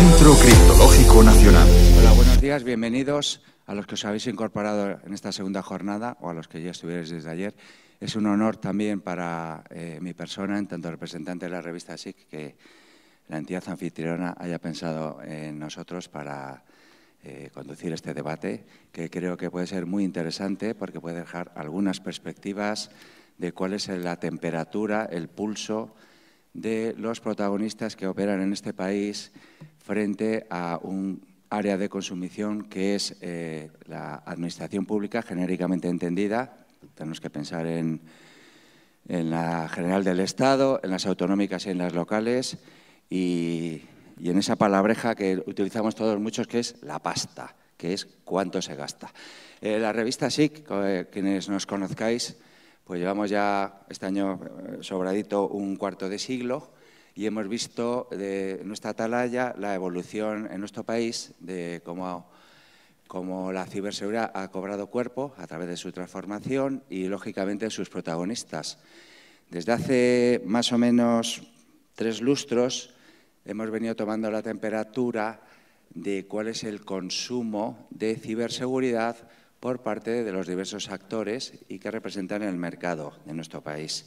Centro Criptológico Nacional. Hola, buenos días, bienvenidos a los que os habéis incorporado en esta segunda jornada o a los que ya estuvierais desde ayer. Es un honor también para eh, mi persona, en tanto representante de la revista SIC, que la entidad anfitriona haya pensado en nosotros para eh, conducir este debate, que creo que puede ser muy interesante porque puede dejar algunas perspectivas de cuál es la temperatura, el pulso de los protagonistas que operan en este país frente a un área de consumición que es eh, la administración pública genéricamente entendida. Tenemos que pensar en, en, la general del Estado, en las autonómicas y en las locales y, en esa palabreja que utilizamos todos muchos que es la pasta, que es cuánto se gasta. Eh, la revista SIC, eh, quienes nos conozcáis, pues llevamos ya este año sobradito un cuarto de siglo y hemos visto de nuestra atalaya la evolución en nuestro país de cómo, cómo, la ciberseguridad ha cobrado cuerpo a través de su transformación y, lógicamente, sus protagonistas. Desde hace más o menos tres lustros hemos venido tomando la temperatura de cuál es el consumo de ciberseguridad por parte de los diversos actores y que representan el mercado de nuestro país.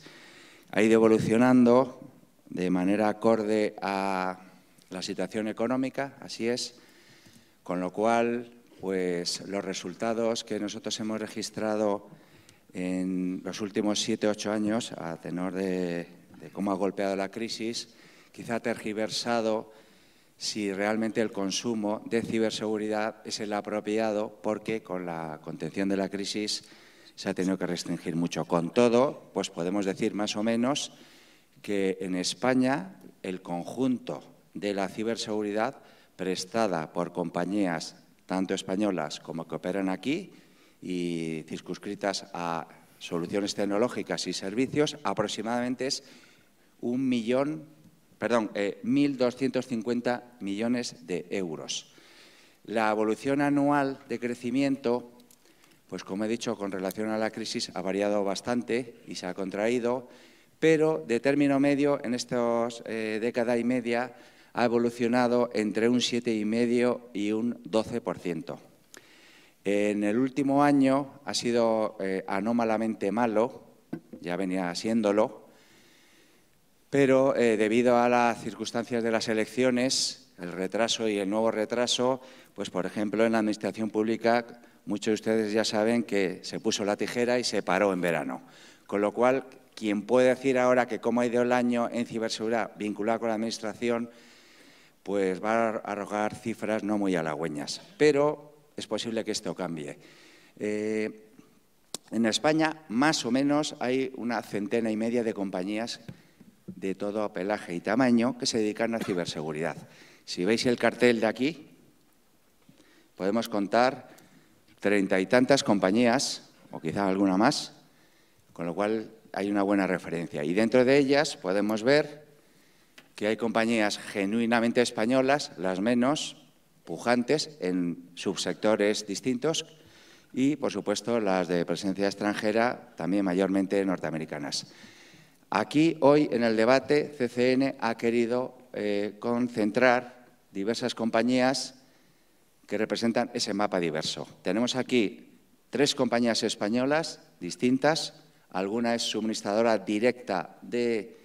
Ha ido evolucionando de manera acorde a la situación económica, así es, con lo cual pues los resultados que nosotros hemos registrado en los últimos siete, ocho años, a tenor de, cómo ha golpeado la crisis, quizá ha tergiversado si realmente el consumo de ciberseguridad es el apropiado, porque con la contención de la crisis se ha tenido que restringir mucho. Con todo, pues podemos decir más o menos que en España el conjunto de la ciberseguridad prestada por compañías tanto españolas como que operan aquí y circunscritas a soluciones tecnológicas y servicios, aproximadamente es un millón, perdón, 1.250 eh, millones de euros. La evolución anual de crecimiento, pues como he dicho, con relación a la crisis ha variado bastante y se ha contraído pero de término medio en estas eh, décadas y media ha evolucionado entre un 7,5 y un 12%. En el último año ha sido eh, anómalamente malo, ya venía siéndolo, pero eh, debido a las circunstancias de las elecciones, el retraso y el nuevo retraso, pues por ejemplo en la administración pública muchos de ustedes ya saben que se puso la tijera y se paró en verano, con lo cual quien puede decir ahora que cómo ha ido el año en ciberseguridad vinculada con la Administración, pues va a arrojar cifras no muy halagüeñas. Pero es posible que esto cambie. Eh, en España, más o menos, hay una centena y media de compañías de todo pelaje y tamaño que se dedican a ciberseguridad. Si veis el cartel de aquí, podemos contar treinta y tantas compañías, o quizá alguna más, con lo cual hay una buena referencia. Y dentro de ellas podemos ver que hay compañías genuinamente españolas, las menos pujantes en subsectores distintos y, por supuesto, las de presencia extranjera, también mayormente norteamericanas. Aquí, hoy, en el debate, CCN ha querido eh, concentrar diversas compañías que representan ese mapa diverso. Tenemos aquí tres compañías españolas distintas, alguna es suministradora directa de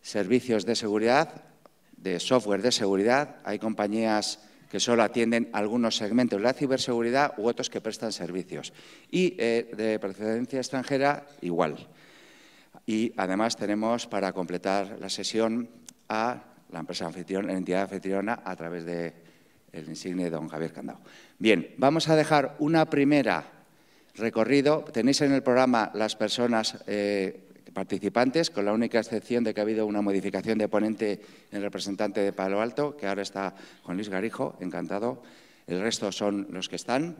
servicios de seguridad, de software de seguridad, hay compañías que solo atienden algunos segmentos de la ciberseguridad u otros que prestan servicios. Y eh, de procedencia extranjera, igual. Y además tenemos para completar la sesión a la empresa anfitriona, entidad anfitriona a través del de don Javier Candao. Bien, vamos a dejar una primera recorrido. Tenéis en el programa las personas eh, participantes, con la única excepción de que ha habido una modificación de ponente en representante de Palo Alto, que ahora está con Luis Garijo, encantado. El resto son los que están.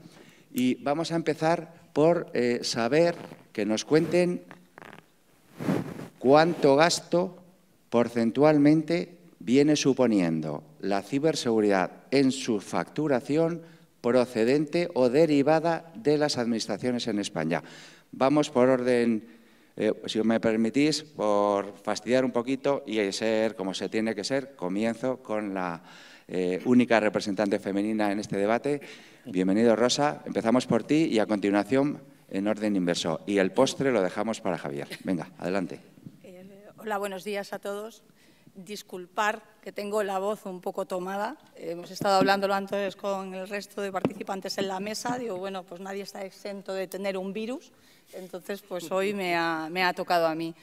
Y vamos a empezar por eh, saber que nos cuenten cuánto gasto porcentualmente viene suponiendo la ciberseguridad en su facturación procedente o derivada de las administraciones en España. Vamos por orden, eh, si me permitís, por fastidiar un poquito y ser como se tiene que ser, comienzo con la eh, única representante femenina en este debate. Bienvenido, Rosa. Empezamos por ti y a continuación en orden inverso. Y el postre lo dejamos para Javier. Venga, adelante. Eh, hola, buenos días a todos disculpar que tengo la voz un poco tomada. Hemos estado hablándolo antes con el resto de participantes en la mesa. Digo, bueno, pues nadie está exento de tener un virus. Entonces, pues hoy me ha, tocado a mí.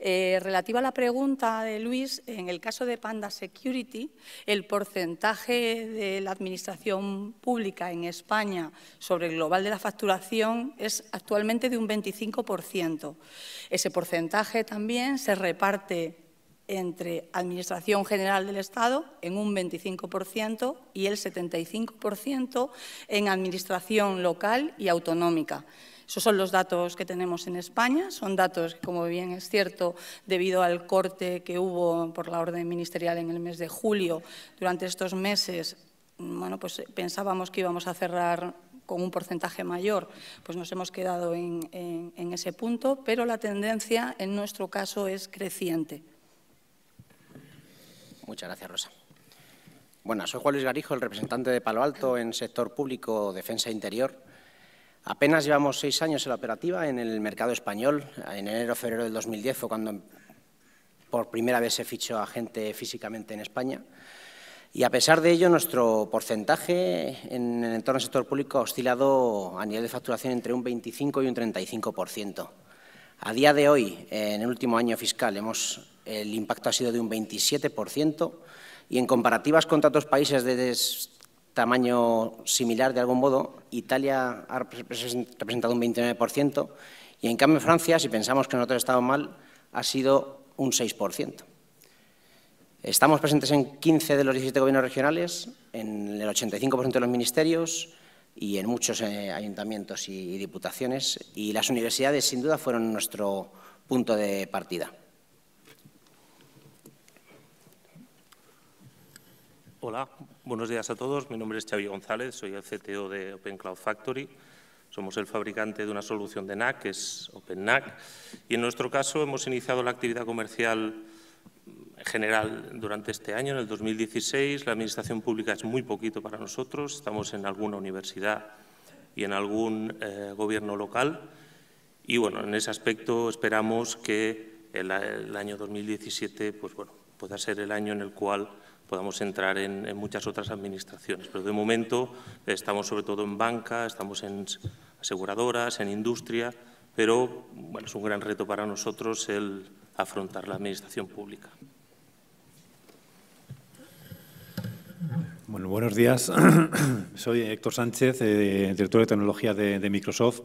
Eh, relativa a la pregunta de Luis, en el caso de Panda Security, el porcentaje de la administración pública en España sobre el global de la facturación es actualmente de un 25%. Ese porcentaje también se reparte entre Administración General del Estado en un 25% y el 75% en Administración local y autonómica. Esos son los datos que tenemos en España. Son datos que, como bien es cierto, debido al corte que hubo por la orden ministerial en el mes de julio, durante estos meses bueno, pues eh, pensábamos que íbamos a cerrar con un porcentaje mayor, pues nos hemos quedado en ese punto, pero la tendencia en nuestro caso es creciente. Muchas gracias, Rosa. Bueno, soy Juan Garijo, el representante de Palo Alto en sector público Defensa e Interior. Apenas llevamos seis años en la operativa en el mercado español. En enero-febrero del 2010 fue cuando por primera vez se fichó a gente físicamente en España. Y a pesar de ello, nuestro porcentaje en el entorno del sector público ha oscilado a nivel de facturación entre un 25 y un 35%. A día de hoy, en el último año fiscal, hemos el impacto ha sido de un 27% y en comparativas con otros países de tamaño similar de algún modo, Italia ha representado un 29% y en cambio Francia, si pensamos que nosotros estado mal, ha sido un 6%. Estamos presentes en 15 de los 17 gobiernos regionales, en el 85% de los ministerios y en muchos eh, ayuntamientos y diputaciones. Y las universidades, sin duda, fueron nuestro punto de partida. Hola, buenos días a todos. Mi nombre es Xavi González, soy el CTO de Open Cloud Factory. Somos el fabricante de una solución de NAC, que es Open NAC. y en nuestro caso hemos iniciado la actividad comercial general durante este año, en el 2016. La administración pública es muy poquito para nosotros, estamos en alguna universidad y en algún eh, gobierno local. Y bueno, en ese aspecto esperamos que el, el año 2017 pues, bueno, pueda ser el año en el cual podamos entrar en, muchas otras administraciones. Pero de momento estamos sobre todo en banca, estamos en aseguradoras, en industria, pero es un gran reto para nosotros el afrontar la administración pública. Bueno, buenos días. Soy Héctor Sánchez, eh, director de tecnología de, Microsoft.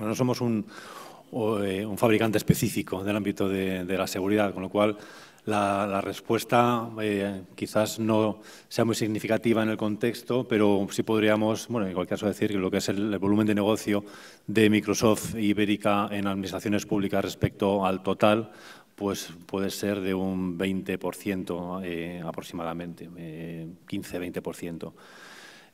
no somos eh, un, fabricante específico del ámbito de la seguridad, con lo cual la, respuesta eh, quizás no sea muy significativa en el contexto, pero sí podríamos, bueno, en cualquier caso decir que lo que es el, volumen de negocio de Microsoft Ibérica en administraciones públicas respecto al total, pues puede ser de un 20% eh, aproximadamente, 15-20%. Eh,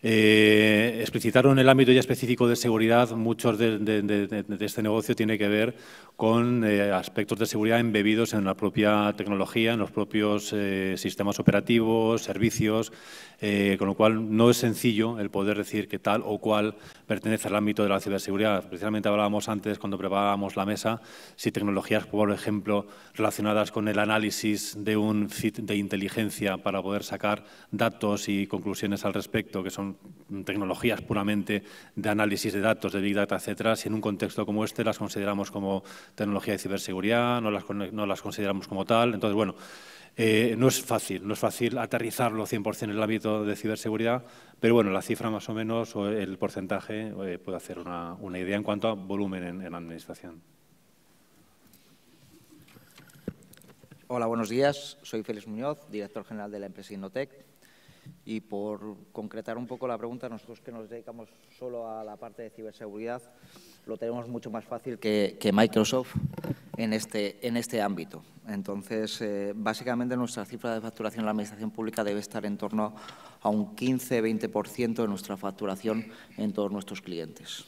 eh explicitaron el ámbito ya específico de seguridad, muchos de, de, este negocio tiene que ver con eh, aspectos de seguridad embebidos en la propia tecnología, en los propios eh, sistemas operativos, servicios, eh, con lo cual no es sencillo el poder decir que tal o cual pertenece al ámbito de la ciberseguridad. Precisamente hablábamos antes, cuando preparábamos la mesa, si tecnologías, por ejemplo, relacionadas con el análisis de un fit de inteligencia para poder sacar datos y conclusiones al respecto, que son tecnologías puramente de análisis de datos, de Big Data, etcétera, si en un contexto como este las consideramos como tecnología de ciberseguridad, no las, consideramos como tal. Entonces, bueno, eh, no es fácil, no es fácil aterrizarlo 100% en el ámbito de ciberseguridad, pero bueno, la cifra más o menos o el porcentaje eh, puede hacer una, idea en cuanto a volumen en, en administración. Hola, buenos días. Soy Félix Muñoz, director general de la empresa Innotec. Y por concretar un poco la pregunta, nosotros que nos dedicamos solo a la parte de ciberseguridad, lo tenemos mucho más fácil que, Microsoft este, en este, ámbito. Entonces, eh, básicamente nuestra cifra de facturación en la Administración Pública debe estar en torno a un 15-20% de nuestra facturación en todos nuestros clientes.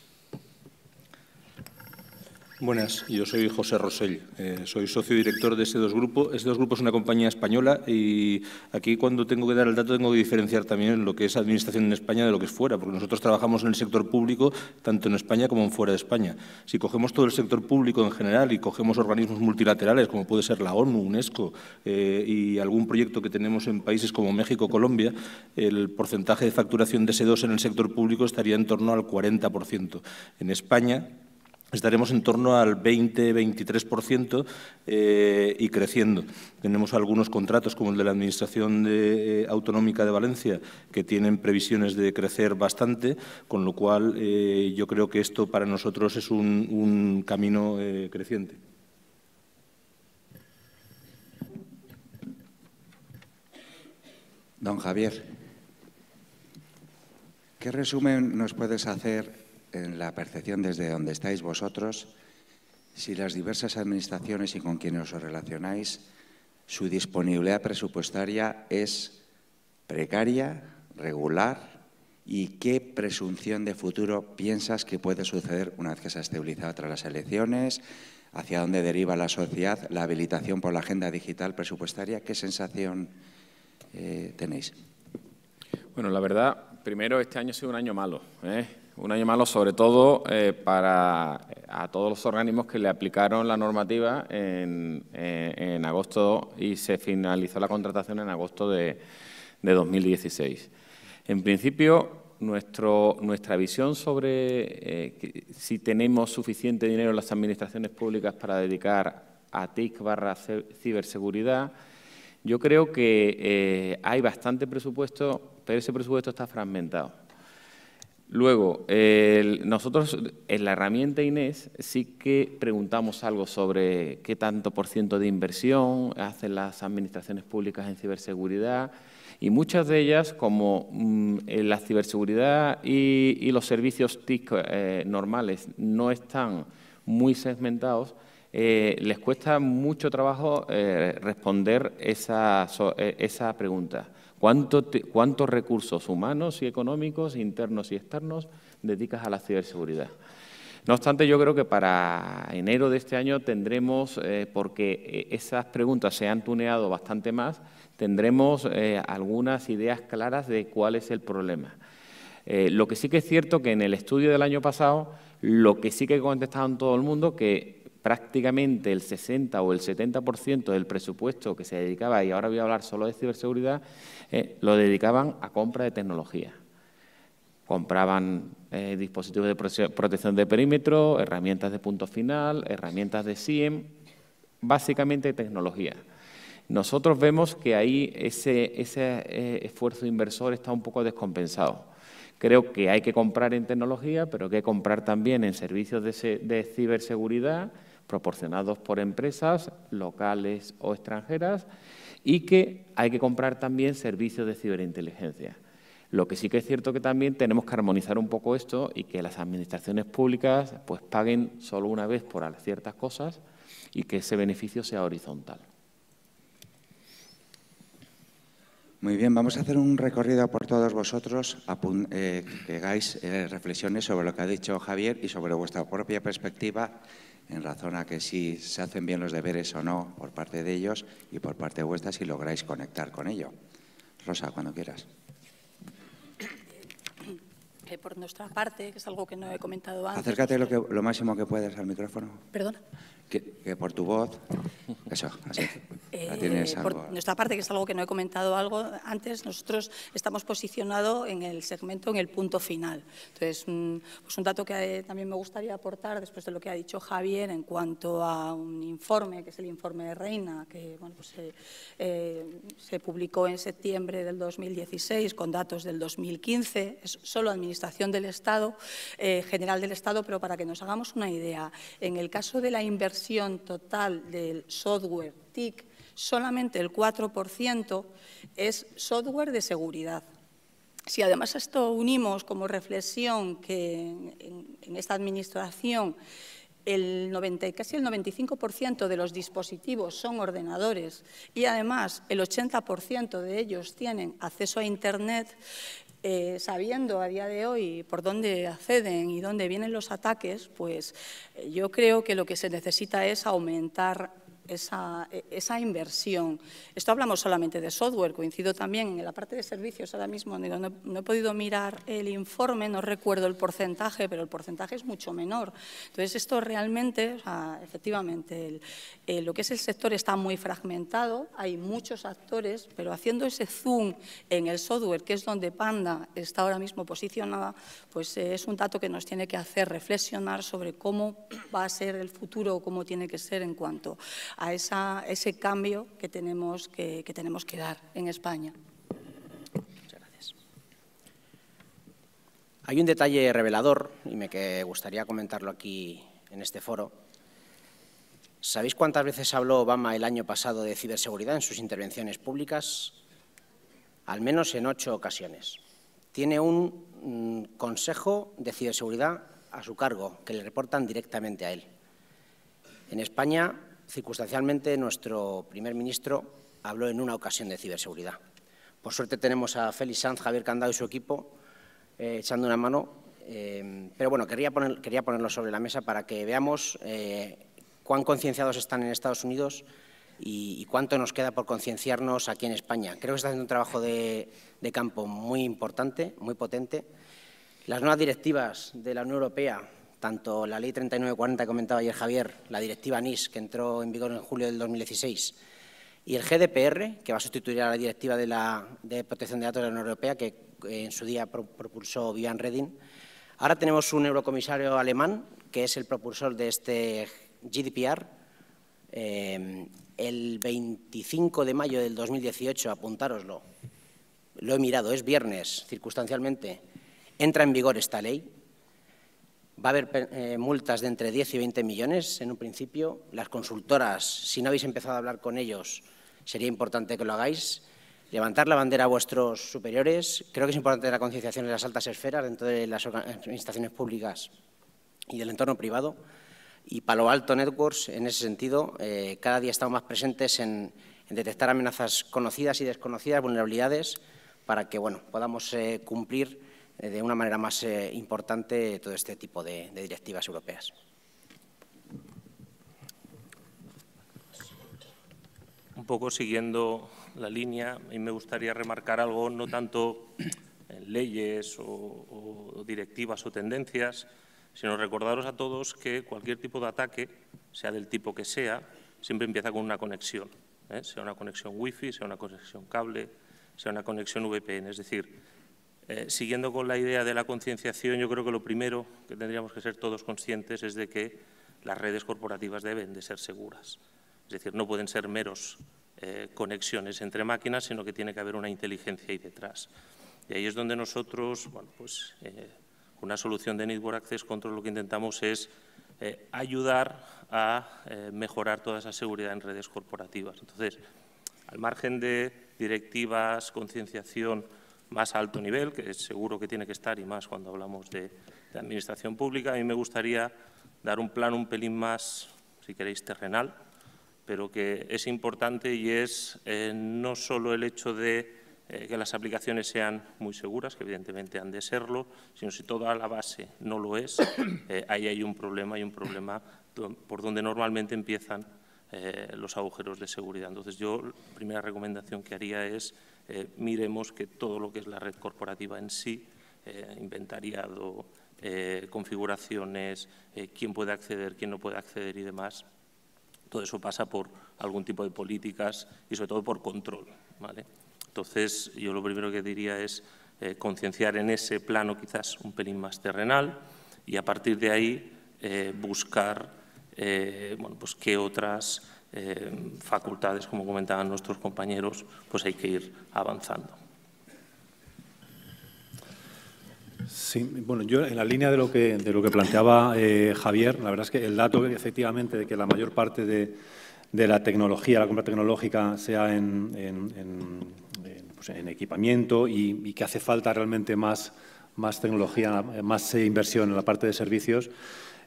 Buenas, yo soy José Rosell, eh, soy socio director de s dos grupo. s este dos grupo es una compañía española y aquí cuando tengo que dar el dato tengo que diferenciar también lo que es administración en España de lo que es fuera, porque nosotros trabajamos en el sector público tanto en España como en fuera de España. Si cogemos todo el sector público en general y cogemos organismos multilaterales como puede ser la ONU, UNESCO eh, y algún proyecto que tenemos en países como México, Colombia, el porcentaje de facturación de S2 en el sector público estaría en torno al 40%. En España estaremos en torno al 20-23% eh, y creciendo. Tenemos algunos contratos, como el de la Administración eh, Autonómica de Valencia, que tienen previsiones de crecer bastante, con lo cual eh, yo creo que esto para nosotros es un, un camino creciente. Don Javier, ¿qué resumen nos puedes hacer en la percepción desde donde estáis vosotros si las diversas administraciones y con quienes os relacionáis, su disponibilidad presupuestaria es precaria, regular y qué presunción de futuro piensas que puede suceder una vez que se ha estabilizado tras las elecciones, hacia dónde deriva la sociedad, la habilitación por la agenda digital presupuestaria, qué sensación eh, tenéis. Bueno, la verdad, primero este año ha sido un año malo. ¿eh? Un año malo, sobre todo eh, para eh, a todos los organismos que le aplicaron la normativa en, eh, en, agosto y se finalizó la contratación en agosto de, de 2016. En principio, nuestro, nuestra visión sobre si tenemos suficiente dinero en las administraciones públicas para dedicar a TIC barra ciberseguridad, yo creo que hay bastante presupuesto, pero ese presupuesto está fragmentado. Luego, nosotros en la herramienta Inés sí que preguntamos algo sobre qué tanto por ciento de inversión hacen las administraciones públicas en ciberseguridad y muchas de ellas, como mm, la ciberseguridad y, los servicios TIC eh, normales no están muy segmentados, eh, les cuesta mucho trabajo eh, responder esa, esa pregunta. ¿Cuántos recursos humanos y económicos, internos y externos, dedicas a la ciberseguridad? No obstante, yo creo que para enero de este año tendremos, eh, porque eh, esas preguntas se han tuneado bastante más, tendremos eh, algunas ideas claras de cuál es el problema. lo que sí que es cierto que en el estudio del año pasado, lo que sí que contestaban todo el mundo, que prácticamente el 60 o el 70% del presupuesto que se dedicaba, y ahora voy a hablar solo de ciberseguridad, eh, lo dedicaban a compra de tecnología. Compraban eh, dispositivos de protección de perímetro, herramientas de punto final, herramientas de SIEM, básicamente tecnología. Nosotros vemos que ahí ese, eh, esfuerzo inversor está un poco descompensado. Creo que hay que comprar en tecnología, pero hay que comprar también en servicios de ciberseguridad, proporcionados por empresas locales o extranjeras y que hay que comprar también servicios de ciberinteligencia. Lo que sí que es cierto que también tenemos que armonizar un poco esto y que las administraciones públicas pues paguen solo una vez por ciertas cosas y que ese beneficio sea horizontal. Muy bien, vamos a hacer un recorrido por todos vosotros, eh, que hagáis eh, reflexiones sobre lo que ha dicho Javier y sobre vuestra propia perspectiva en razón a que si se hacen bien los deberes o no por parte de ellos y por parte vuestra si lográis conectar con ello. Rosa, cuando quieras por nuestra parte, que es algo que no he comentado antes. Acércate lo, pues, máximo que puedes al micrófono. Perdona. Que, por tu voz, eso, así. Eh, por nuestra parte, que es algo que no he comentado algo antes, nosotros estamos posicionados en el segmento, en el punto final. Entonces, mm, pues un dato que eh, también me gustaría aportar después de lo que ha dicho Javier en cuanto a un informe, que es el informe de Reina, que bueno, pues, eh, se publicó en septiembre del 2016 con datos del 2015, es solo del Estado, eh, General del Estado, pero para que nos hagamos una idea, en el caso de la inversión total del software TIC, solamente el 4% es software de seguridad. Si además esto unimos como reflexión que en, esta Administración el 90, casi el 95% de los dispositivos son ordenadores y además el 80% de ellos tienen acceso a Internet, eh, sabiendo a día de hoy por dónde acceden y dónde vienen los ataques, pues eh, yo creo que lo que se necesita es aumentar esa, inversión. Esto hablamos solamente de software, coincido también en la parte de servicios ahora mismo, no, he podido mirar el informe, no recuerdo el porcentaje, pero el porcentaje es mucho menor. Entonces, esto realmente, efectivamente, lo que es el sector está muy fragmentado, hay muchos actores, pero haciendo ese zoom en el software, que es donde Panda está ahora mismo posicionada, pues eh, es un dato que nos tiene que hacer reflexionar sobre cómo va a ser el futuro cómo tiene que ser en cuanto a, ese cambio que tenemos que, dar en España. gracias. Hay un detalle revelador y me gustaría comentarlo aquí en este foro. ¿Sabéis cuántas veces habló Obama el año pasado de ciberseguridad en sus intervenciones públicas? Al menos en ocho ocasiones. Tiene un mm, consejo de ciberseguridad a su cargo, que le reportan directamente a él. En España circunstancialmente nuestro primer ministro habló en una ocasión de ciberseguridad. Por suerte tenemos a Félix Sanz, Javier Candado y su equipo eh, echando una mano. Eh, pero bueno, quería, ponerlo sobre la mesa para que veamos eh, cuán concienciados están en Estados Unidos y, cuánto nos queda por concienciarnos aquí en España. Creo que está haciendo un trabajo de campo muy importante, muy potente. Las nuevas directivas de la Unión Europea tanto la Ley 3940 que comentaba ayer Javier, la Directiva NIS, que entró en vigor en julio del 2016, y el GDPR, que va a sustituir a la Directiva de, la, de Protección de Datos de la Unión Europea, que eh, en su día propulsó Vivian Redding. Ahora tenemos un eurocomisario alemán, que es el propulsor de este GDPR. Eh, el 25 de mayo del 2018, apuntároslo, lo he mirado, es viernes, circunstancialmente, entra en vigor esta ley Va a haber eh, multas de entre 10 y 20 millones en un principio. Las consultoras, si no habéis empezado a hablar con ellos, sería importante que lo hagáis. Levantar la bandera a vuestros superiores. Creo que es importante la concienciación en las altas esferas dentro de las administraciones públicas y del entorno privado. Y Palo Alto Networks, en ese sentido, eh, cada día estamos más presentes en, detectar amenazas conocidas y desconocidas, vulnerabilidades, para que bueno, podamos eh, cumplir eh, de una manera más eh, importante todo este tipo de, directivas europeas. Un poco siguiendo la línea, y me gustaría remarcar algo, no tanto en leyes o, directivas o tendencias, sino recordaros a todos que cualquier tipo de ataque, sea del tipo que sea, siempre empieza con una conexión, ¿eh? sea una conexión wifi, sea una conexión cable, sea una conexión VPN. Es decir, eh, siguiendo con la idea de la concienciación, yo creo que lo primero que tendríamos que ser todos conscientes es de que las redes corporativas deben de ser seguras. Es decir, no pueden ser meros eh, conexiones entre máquinas, sino que tiene que haber una inteligencia ahí detrás. Y ahí es donde nosotros, pues, eh, una solución de Network Access Control lo que intentamos es ayudar a mejorar toda esa seguridad en redes corporativas. Entonces, al margen de directivas, concienciación, más alto nivel, que seguro que tiene que estar y más cuando hablamos de, administración pública. A mí me gustaría dar un plan un pelín más, si queréis, terrenal, pero que es importante y es eh, no solo el hecho de eh, que las aplicaciones sean muy seguras, que evidentemente han de serlo, sino si toda la base no lo es, eh, ahí hay un problema y un problema por donde normalmente empiezan los agujeros de seguridad. Entonces, yo la primera recomendación que haría es eh, miremos que todo lo que es la red corporativa en sí, eh, inventariado, eh, configuraciones, quién puede acceder, quién no puede acceder y demás, todo eso pasa por algún tipo de políticas y sobre todo por control. Entonces, yo lo primero que diría es concienciar en ese plano quizás un pelín más terrenal y a partir de ahí buscar pues qué otras eh, facultades, como comentaban nuestros compañeros, pues hay que ir avanzando. Sí, bueno, yo en la línea de lo que, planteaba eh, Javier, la verdad es que el dato efectivamente de que la mayor parte de, la tecnología, la compra tecnológica, sea en, pues equipamiento y, que hace falta realmente más tecnología, más eh, inversión en la parte de servicios,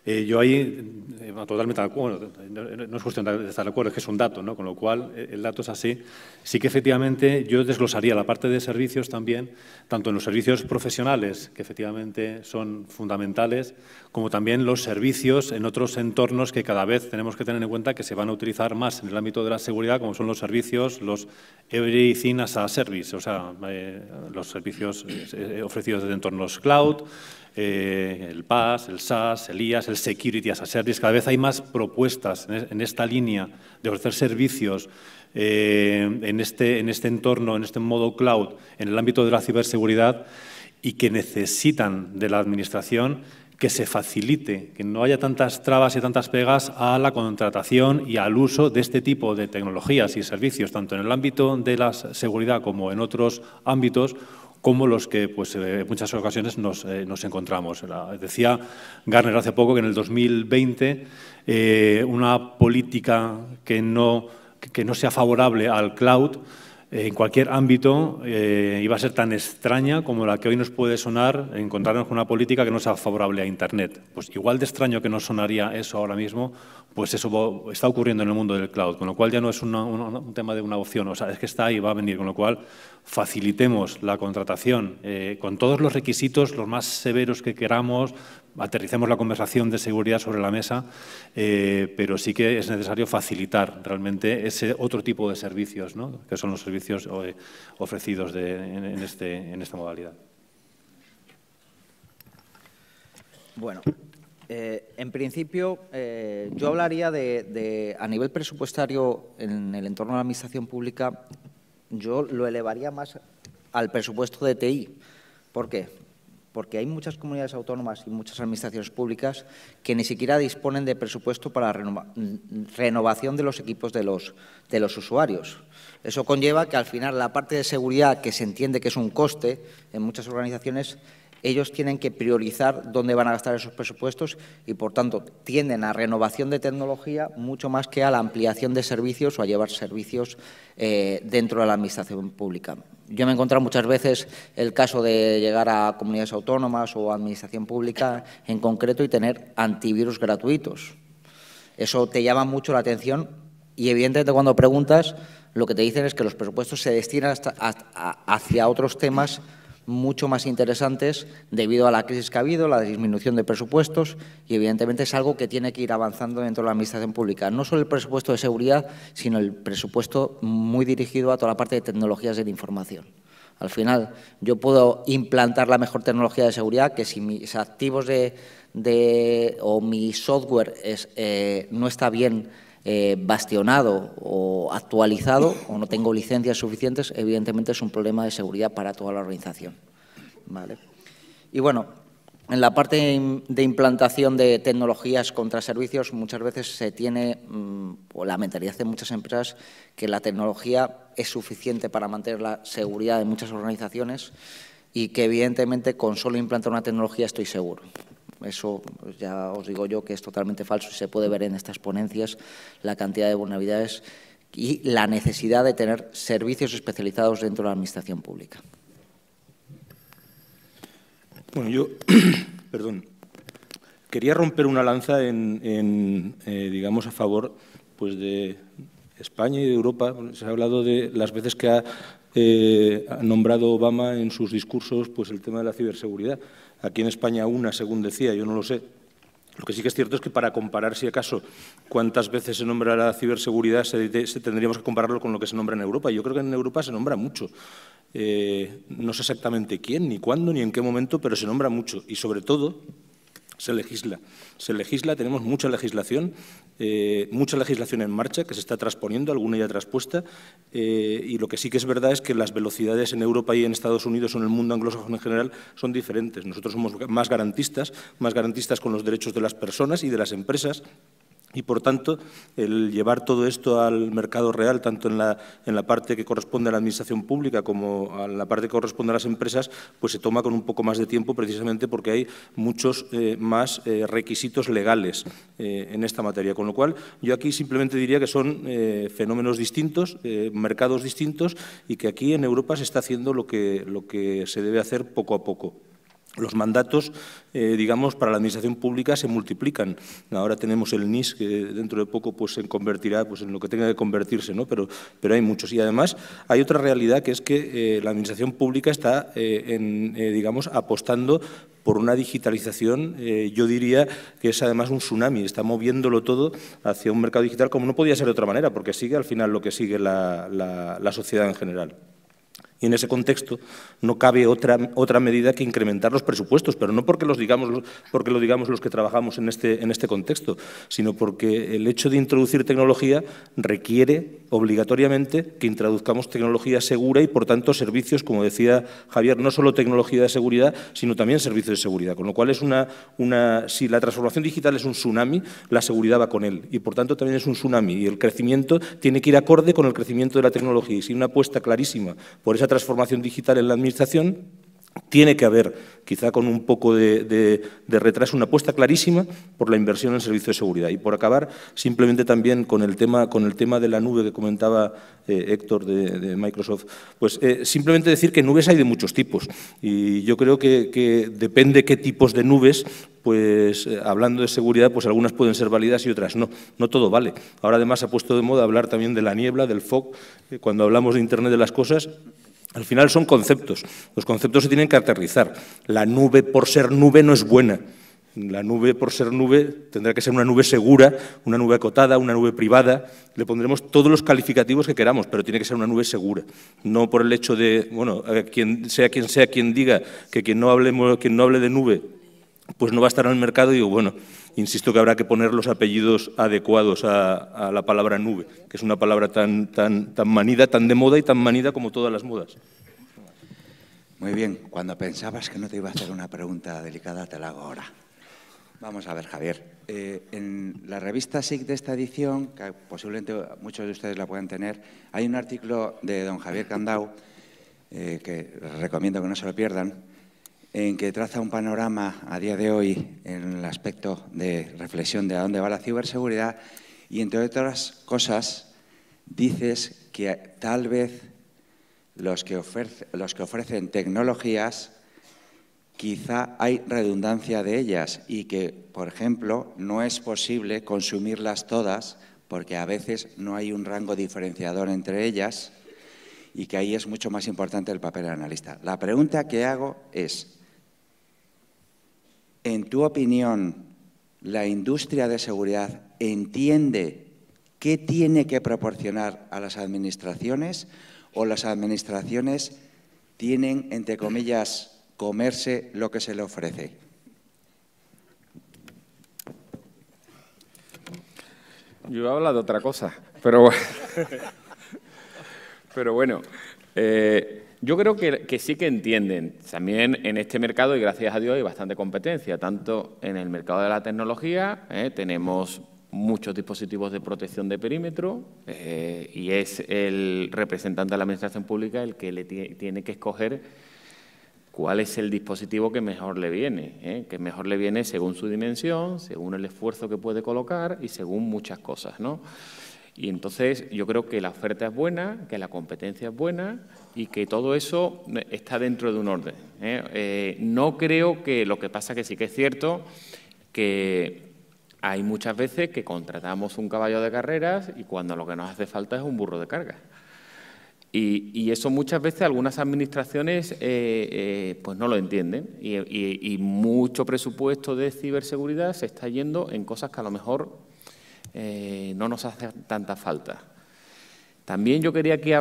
eh, yo ahí, eh, totalmente de acuerdo, no es cuestión de estar de acuerdo, es que es un dato, ¿no? con lo cual eh, el dato es así. Sí que efectivamente yo desglosaría la parte de servicios también, tanto en los servicios profesionales, que efectivamente son fundamentales, como también los servicios en otros entornos que cada vez tenemos que tener en cuenta que se van a utilizar más en el ámbito de la seguridad, como son los servicios, los everything as a service, o sea, los servicios ofrecidos desde entornos cloud, eh, el PaaS, el SaaS, el IAS, el Security as a Service. Cada vez hay más propuestas en esta línea de ofrecer servicios eh, en, este, en este entorno, en este modo cloud, en el ámbito de la ciberseguridad y que necesitan de la Administración que se facilite, que no haya tantas trabas y tantas pegas a la contratación y al uso de este tipo de tecnologías y servicios, tanto en el ámbito de la seguridad como en otros ámbitos, como los que pues, eh, en muchas ocasiones nos, eh, nos encontramos. decía Garner hace poco que en el 2020 eh, una política que no, que no sea favorable al cloud en cualquier ámbito iba a ser tan extraña como la que hoy nos puede sonar encontrarnos con una política que no sea favorable a Internet. Pues igual de extraño que nos sonaría eso ahora mismo, pues eso está ocurriendo en el mundo del cloud, con lo cual ya no es un tema de una opción, o sea, es que está ahí, va a venir, con lo cual facilitemos la contratación eh, con todos los requisitos, los más severos que queramos, aterricemos la conversación de seguridad sobre la mesa, eh, pero sí que es necesario facilitar realmente ese otro tipo de servicios, ¿no? que son los servicios eh, ofrecidos en, este, en esta modalidad. Bueno, eh, en principio, eh, yo hablaría de, a nivel presupuestario en el entorno de la administración pública, yo lo elevaría más al presupuesto de TI. ¿Por qué? Porque hay muchas comunidades autónomas y muchas administraciones públicas que ni siquiera disponen de presupuesto para la renovación de los equipos de los, de los usuarios. Eso conlleva que al final la parte de seguridad, que se entiende que es un coste, en muchas organizaciones ellos tienen que priorizar dónde van a gastar esos presupuestos y, por tanto, tienden a renovación de tecnología mucho más que a la ampliación de servicios o a llevar servicios eh, dentro de la Administración pública. Yo me he encontrado muchas veces el caso de llegar a comunidades autónomas o a Administración pública en concreto y tener antivirus gratuitos. Eso te llama mucho la atención y, evidentemente, cuando preguntas, lo que te dicen es que los presupuestos se destinan hacia otros temas mucho más interesantes debido a la crisis que ha habido, la disminución de presupuestos y evidentemente es algo que tiene que ir avanzando dentro de la Administración Pública. No solo el presupuesto de seguridad, sino el presupuesto muy dirigido a toda la parte de tecnologías de la información. Al final, yo puedo implantar la mejor tecnología de seguridad que si mis activos de, o mi software es, eh, no está bien eh, bastionado o actualizado o no tengo licencias suficientes, evidentemente es un problema de seguridad para toda la organización. Vale. Y bueno, en la parte de implantación de tecnologías contra servicios muchas veces se tiene, mm, o la mentalidad de muchas empresas, que la tecnología es suficiente para mantener la seguridad de muchas organizaciones y que evidentemente con solo implantar una tecnología estoy seguro. Eso ya os digo yo que es totalmente falso y se puede ver en estas ponencias la cantidad de vulnerabilidades y la necesidad de tener servicios especializados dentro de la Administración pública. Bueno, yo, perdón, quería romper una lanza en, eh, digamos, a favor pues, de España y de Europa. Se ha hablado de las veces que ha eh, nombrado Obama en sus discursos pues el tema de la ciberseguridad. Aquí en España una, según decía, yo no lo sé. Lo que sí que es cierto es que para comparar, si acaso, cuántas veces se nombra la ciberseguridad, se, tendríamos que compararlo con lo que se nombra en Europa. Yo creo que en Europa se nombra mucho. Eh, no sé exactamente quién, ni cuándo, ni en qué momento, pero se nombra mucho. Y sobre todo, se legisla. Se legisla, tenemos mucha legislación eh, mucha legislación en marcha que se está transponiendo, alguna ya traspuesta, eh, y lo que sí que es verdad es que las velocidades en Europa y en Estados Unidos o en el mundo anglosajón en general son diferentes. Nosotros somos más garantistas, más garantistas con los derechos de las personas y de las empresas y, por tanto, el llevar todo esto al mercado real, tanto en la, parte que corresponde a la Administración pública como a la parte que corresponde a las empresas, pues se toma con un poco más de tiempo precisamente porque hay muchos eh, más eh, requisitos legales eh, en esta materia. Con lo cual, yo aquí simplemente diría que son fenómenos distintos, mercados distintos y que aquí en Europa se está haciendo lo que se debe hacer poco a poco. Los mandatos, eh, digamos, para la administración pública se multiplican. Ahora tenemos el NIS, que dentro de poco pues, se convertirá pues, en lo que tenga que convertirse, ¿no? pero, hay muchos. Y además hay otra realidad que es que eh, la administración pública está, eh, en, digamos, apostando por una digitalización, yo diría que es además un tsunami, está moviéndolo todo hacia un mercado digital como no podía ser de otra manera, porque sigue al final lo que sigue la sociedad en general. Y en ese contexto no cabe otra, otra medida que incrementar los presupuestos, pero no porque, los digamos, porque lo digamos los que trabajamos en este, en este contexto, sino porque el hecho de introducir tecnología requiere obligatoriamente que introduzcamos tecnología segura y, por tanto, servicios, como decía Javier, no solo tecnología de seguridad, sino también servicios de seguridad. Con lo cual, es una, una, si la transformación digital es un tsunami, la seguridad va con él y, por tanto, también es un tsunami. Y el crecimiento tiene que ir acorde con el crecimiento de la tecnología. Y si una apuesta clarísima por esa transformación digital en la Administración, tiene que haber, quizá con un poco de, retraso, una apuesta clarísima por la inversión en servicios de seguridad. Y por acabar, simplemente también con el tema, con el tema de la nube que comentaba eh, Héctor de, Microsoft, pues eh, simplemente decir que nubes hay de muchos tipos. Y yo creo que, depende qué tipos de nubes, pues eh, hablando de seguridad, pues algunas pueden ser válidas y otras no. No todo vale. Ahora además ha puesto de moda hablar también de la niebla, del fog. cuando hablamos de Internet de las cosas, al final son conceptos. Los conceptos se tienen que aterrizar. La nube por ser nube no es buena. La nube por ser nube tendrá que ser una nube segura, una nube acotada, una nube privada. Le pondremos todos los calificativos que queramos, pero tiene que ser una nube segura. No por el hecho de, bueno, quien sea quien sea quien diga que quien no hable, quien no hable de nube pues no va a estar en el mercado. Y digo, bueno, insisto que habrá que poner los apellidos adecuados a, la palabra nube, que es una palabra tan, tan, tan manida, tan de moda y tan manida como todas las modas. Muy bien, cuando pensabas que no te iba a hacer una pregunta delicada, te la hago ahora. Vamos a ver, Javier. Eh, en la revista SIC de esta edición, que posiblemente muchos de ustedes la puedan tener, hay un artículo de don Javier Candau, eh, que recomiendo que no se lo pierdan, en que traza un panorama a día de hoy en el aspecto de reflexión de a dónde va la ciberseguridad y, entre otras cosas, dices que tal vez los que, ofrecen tecnologías, quizá hay redundancia de ellas y que, por ejemplo, no es posible consumirlas todas porque a veces no hay un rango diferenciador entre ellas y que ahí es mucho más importante el papel analista. La pregunta que hago es, en tu opinión, la industria de seguridad entiende qué tiene que proporcionar a las administraciones o las administraciones tienen, entre comillas, comerse lo que se le ofrece? Yo he hablado de otra cosa, pero, bueno, eh, yo creo que, sí que entienden. También en este mercado, y gracias a Dios, hay bastante competencia, tanto en el mercado de la tecnología, ¿eh? tenemos muchos dispositivos de protección de perímetro eh, y es el representante de la Administración Pública el que le tiene que escoger cuál es el dispositivo que mejor le viene, ¿eh? que mejor le viene según su dimensión, según el esfuerzo que puede colocar y según muchas cosas. ¿no? Y entonces yo creo que la oferta es buena, que la competencia es buena y que todo eso eh, está dentro de un orden. ¿eh? Eh, no creo que lo que pasa que sí que es cierto que hay muchas veces que contratamos un caballo de carreras y cuando lo que nos hace falta es un burro de carga. Y, eso muchas veces algunas administraciones pues no lo entienden y mucho presupuesto de ciberseguridad se está yendo en cosas que a lo mejor eh, no nos hace tanta falta. También yo quería aquí,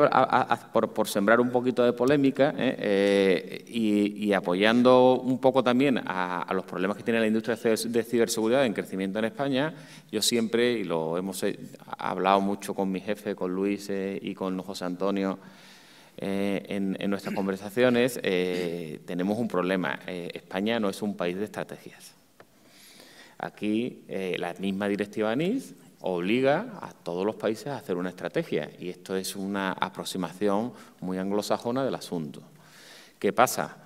por, sembrar un poquito de polémica eh, eh, y, apoyando un poco también a, los problemas que tiene la industria de ciberseguridad en crecimiento en España, yo siempre, y lo hemos hablado mucho con mi jefe, con Luis y con José Antonio en, en, nuestras conversaciones, tenemos un problema. España no es un país de estrategias. Aquí la misma directiva ANIS obliga a todos los países a hacer una estrategia y esto es una aproximación muy anglosajona del asunto. ¿Qué pasa?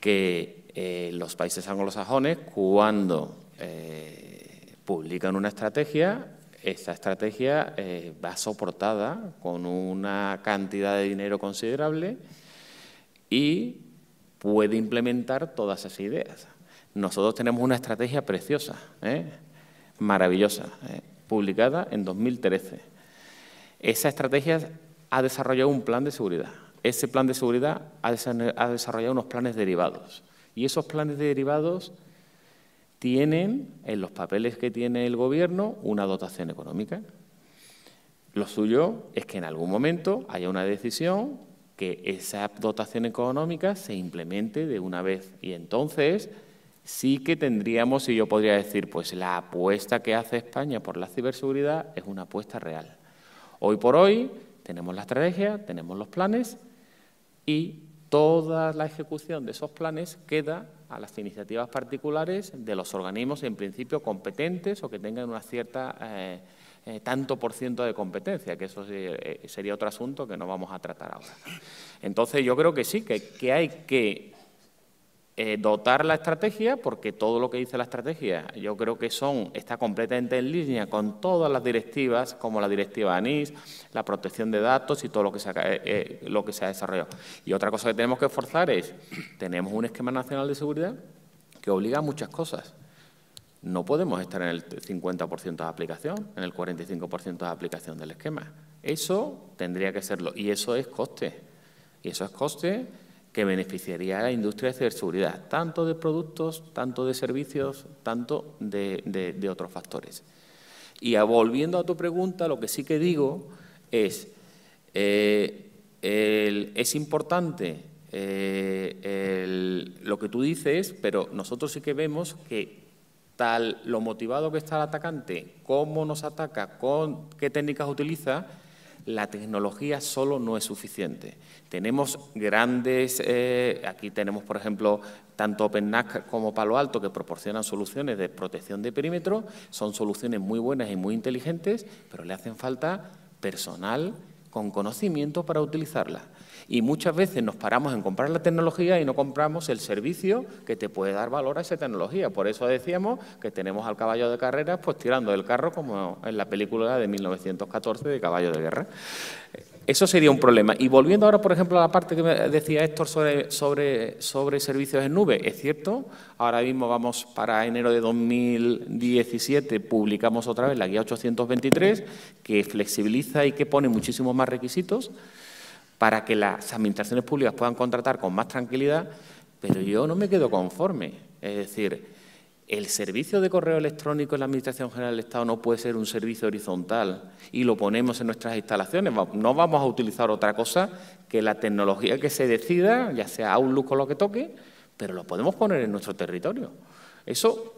Que eh, los países anglosajones cuando eh, publican una estrategia, esa estrategia eh, va soportada con una cantidad de dinero considerable y puede implementar todas esas ideas. Nosotros tenemos una estrategia preciosa, maravillosa publicada en 2013. Esa estrategia ha desarrollado un plan de seguridad. Ese plan de seguridad ha desarrollado unos planes derivados. Y esos planes derivados tienen, en los papeles que tiene el Gobierno, una dotación económica. Lo suyo es que en algún momento haya una decisión que esa dotación económica se implemente de una vez. Y entonces sí que tendríamos, y yo podría decir, pues la apuesta que hace España por la ciberseguridad es una apuesta real. Hoy por hoy tenemos la estrategia, tenemos los planes y toda la ejecución de esos planes queda a las iniciativas particulares de los organismos en principio competentes o que tengan una cierta eh, eh, tanto por ciento de competencia, que eso eh, sería otro asunto que no vamos a tratar ahora. Entonces yo creo que sí, que hay que eh, dotar la estrategia, porque todo lo que dice la estrategia, yo creo que son, está completamente en línea con todas las directivas, como la directiva ANIS, la protección de datos y todo lo que se ha, eh, eh, lo que se ha desarrollado. Y otra cosa que tenemos que forzar es, tenemos un esquema nacional de seguridad que obliga a muchas cosas. No podemos estar en el 50% de aplicación, en el 45% de aplicación del esquema. Eso tendría que serlo y eso es coste. Y eso es coste que beneficiaría a la industria de ciberseguridad, tanto de productos, tanto de servicios, tanto de, otros factores. Y volviendo a tu pregunta, lo que sí que digo es, eh, es importante eh, lo que tú dices, pero nosotros sí que vemos que tal lo motivado que está el atacante, cómo nos ataca, con qué técnicas utiliza, la tecnología solo no es suficiente. Tenemos grandes, eh, aquí tenemos por ejemplo tanto OpenNAC como Palo Alto que proporcionan soluciones de protección de perímetro, son soluciones muy buenas y muy inteligentes, pero le hacen falta personal con conocimiento para utilizarlas. Y muchas veces nos paramos en comprar la tecnología y no compramos el servicio que te puede dar valor a esa tecnología. Por eso decíamos que tenemos al caballo de carreras pues tirando del carro como en la película de 1914 de Caballo de Guerra. Eso sería un problema. Y volviendo ahora, por ejemplo, a la parte que decía Héctor sobre, sobre, sobre servicios en nube, es cierto, ahora mismo vamos para enero de 2017, publicamos otra vez la guía 823, que flexibiliza y que pone muchísimos más requisitos para que las administraciones públicas puedan contratar con más tranquilidad, pero yo no me quedo conforme. Es decir, el servicio de correo electrónico en la Administración General del Estado no puede ser un servicio horizontal y lo ponemos en nuestras instalaciones. No vamos a utilizar otra cosa que la tecnología que se decida, ya sea Outlook o lo que toque, pero lo podemos poner en nuestro territorio. Eso,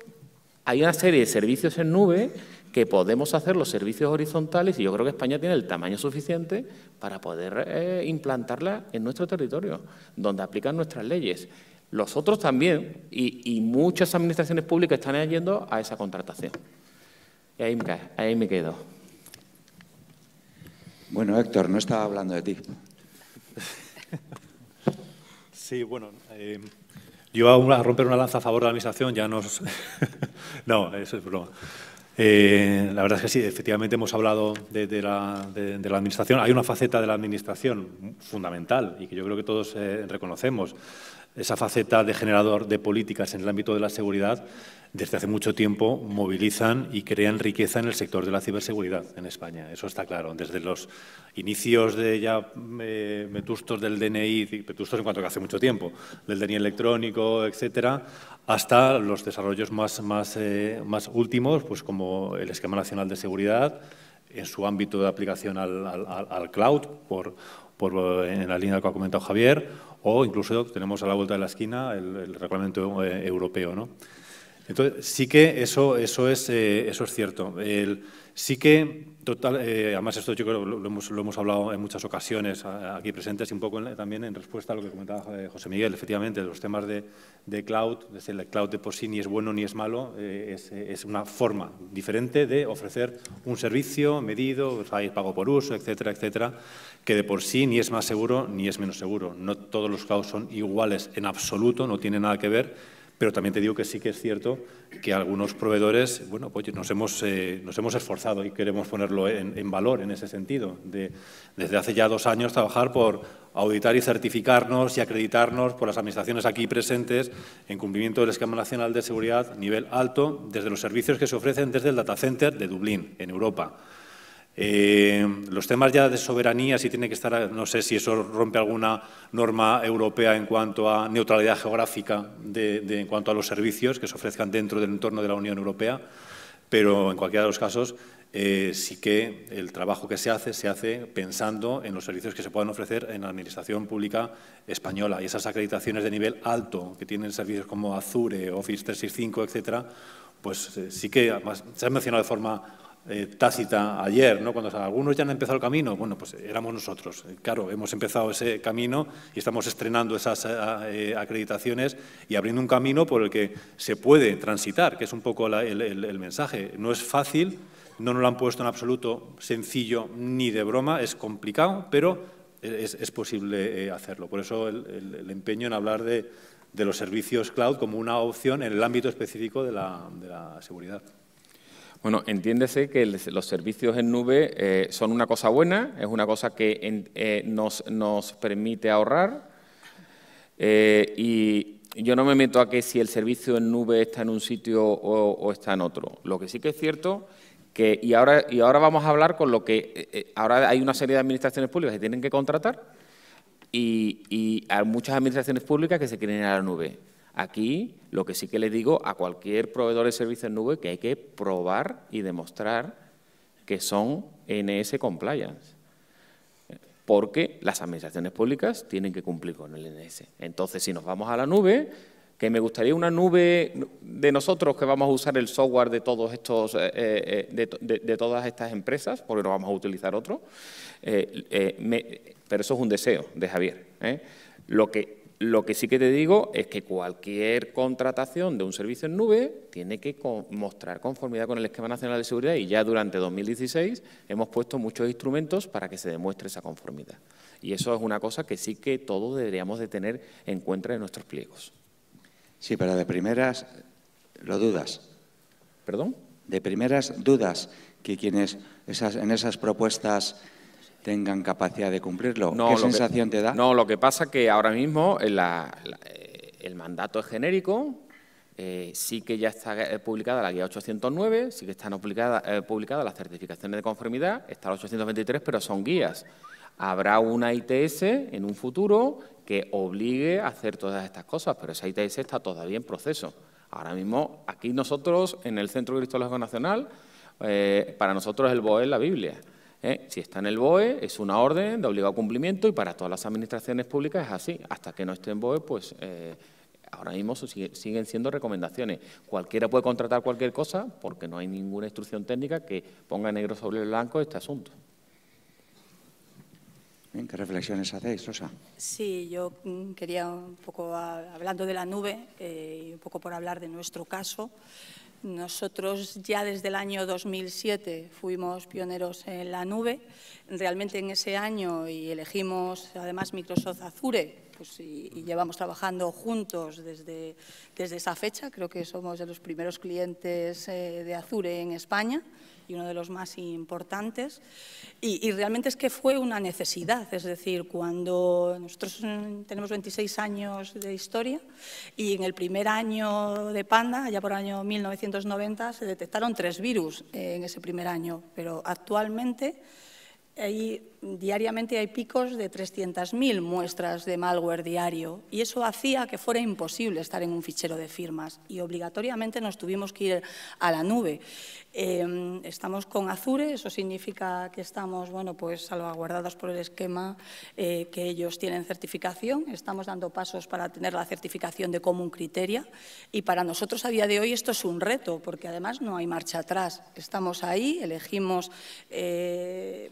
hay una serie de servicios en nube que podemos hacer los servicios horizontales y yo creo que España tiene el tamaño suficiente para poder eh, implantarla en nuestro territorio, donde aplican nuestras leyes. Los otros también, y, muchas administraciones públicas están yendo a esa contratación. Y ahí me, quedo. Bueno, Héctor, no estaba hablando de ti. Sí, bueno, eh, yo a romper una lanza a favor de la Administración, ya no... no, eso es broma. Eh, la verdad es que sí, efectivamente hemos hablado de, la, Administración. Hay una faceta de la Administración fundamental y que yo creo que todos eh, reconocemos, esa faceta de generador de políticas en el ámbito de la seguridad desde hace mucho tiempo movilizan y crean riqueza en el sector de la ciberseguridad en España. Eso está claro. Desde los inicios de ya metustos eh, del DNI, metustos en cuanto que hace mucho tiempo, del DNI electrónico, etcétera, hasta los desarrollos eh, más, últimos, pues como el Esquema Nacional de Seguridad, en su ámbito de aplicación al, cloud, por, eh, en la línea que ha comentado Javier, o incluso tenemos a la vuelta de la esquina el, el reglamento europeo. ¿no? Entonces, sí que eso, eso, es, eh, eso es cierto. sí que, total, eh, además esto yo creo lo, hemos, lo hemos hablado en muchas ocasiones aquí presentes y un poco también en respuesta a lo que comentaba eh, José Miguel, efectivamente, los temas de, de cloud, el cloud de por sí ni es bueno ni es malo, es, una forma diferente de ofrecer un servicio medido, hay pago por uso, etcétera, etcétera, que de por sí ni es más seguro ni es menos seguro. No todos los clouds son iguales en absoluto, no tiene nada que ver pero también te digo que sí que es cierto que algunos proveedores, bueno, pues nos hemos, eh, esforzado y queremos ponerlo en, valor en ese sentido. De, desde hace ya dos años trabajar por auditar y certificarnos y acreditarnos por las administraciones aquí presentes en cumplimiento del Esquema Nacional de Seguridad nivel alto desde los servicios que se ofrecen desde el Data Center de Dublín, en Europa. Eh, los temas ya de soberanía, sí tiene que estar, no sé si eso rompe alguna norma europea en cuanto a neutralidad geográfica, de, en cuanto a los servicios que se ofrezcan dentro del entorno de la Unión Europea, pero en cualquiera de los casos eh, sí que el trabajo que se hace se hace pensando en los servicios que se puedan ofrecer en la Administración Pública Española y esas acreditaciones de nivel alto que tienen servicios como Azure, Office 365, etcétera, pues eh, sí que se ha mencionado de forma eh, tácita ayer, ¿no? cuando algunos ya han empezado el camino, bueno, pues éramos nosotros. Eh, claro, hemos empezado ese camino y estamos estrenando esas eh, acreditaciones y abriendo un camino por el que se puede transitar, que es un poco el, mensaje. No es fácil, no nos lo han puesto en absoluto sencillo ni de broma, es complicado, pero es, posible hacerlo. Por eso el, empeño en hablar de, los servicios cloud como una opción en el ámbito específico de la seguridad. Bueno, entiéndese que los servicios en nube eh, son una cosa buena, es una cosa que eh, nos, nos, permite ahorrar. Eh, y yo no me meto a que si el servicio en nube está en un sitio o, está en otro. Lo que sí que es cierto que, y ahora, y ahora vamos a hablar con lo que ahora hay una serie de administraciones públicas que tienen que contratar y, y hay muchas administraciones públicas que se quieren ir a la nube. Aquí lo que sí que le digo a cualquier proveedor de servicios en nube que hay que probar y demostrar que son NS compliance, porque las administraciones públicas tienen que cumplir con el NS. Entonces, si nos vamos a la nube, que me gustaría una nube de nosotros que vamos a usar el software de, todos estos, eh, eh, eh, de, todas estas empresas, porque no vamos a utilizar otro, pero eso es un deseo de Javier. Lo que lo que sí que te digo es que cualquier contratación de un servicio en nube tiene que mostrar conformidad con el Esquema Nacional de Seguridad y ya durante 2016 hemos puesto muchos instrumentos para que se demuestre esa conformidad. Y eso es una cosa que sí que todos deberíamos de tener en cuenta en nuestros pliegos. Sí, pero de primeras lo dudas. ¿Perdón? De primeras dudas que quienes en esas propuestas tengan capacidad de cumplirlo. No, ¿Qué sensación te da? No, lo que pasa es que ahora mismo eh, el mandato es genérico, eh, sí que ya está eh, publicada la guía 809, sí que están publicadas publicada las certificaciones de conformidad, está la 823, pero son guías. Habrá una ITS en un futuro que obligue a hacer todas estas cosas, pero esa ITS está todavía en proceso. Ahora mismo, aquí nosotros, en el Centro Cristológico Nacional, para nosotros el BOE es la Biblia. ¿eh? Si está en el BOE, es una orden de obligado cumplimiento y para todas las administraciones públicas es así. Hasta que no esté en BOE, pues eh, ahora mismo siguen siendo recomendaciones. Cualquiera puede contratar cualquier cosa porque no hay ninguna instrucción técnica que ponga negro sobre blanco este asunto. ¿Qué reflexiones hacéis, Rosa? Sí, yo mm, quería un poco, ah, hablando de la nube, eh, y un poco por hablar de nuestro caso, nosotros ya desde el año 2007 fuimos pioneros en la nube. Realmente en ese año y elegimos además Microsoft Azure pues, y, llevamos trabajando juntos desde, esa fecha. Creo que somos de los primeros clientes eh, de Azure en España y uno de los más importantes. Y, realmente es que fue una necesidad, es decir, cuando nosotros mm, tenemos 26 años de historia y en el primer año de Panda, allá por el año 1990, se detectaron tres virus en ese primer año, pero actualmente diariamente hay picos de 300.000 muestras de malware diario y eso hacía que fuera imposible estar en un fichero de firmas y obligatoriamente nos tuvimos que ir a la nube. Em, estamos con Azure, eso significa que estamos bueno, pues, salvaguardados por el esquema eh, que ellos tienen certificación. Estamos dando pasos para tener la certificación de común criterio y para nosotros a día de hoy esto es un reto porque además no hay marcha atrás. Estamos ahí, elegimos... Eh,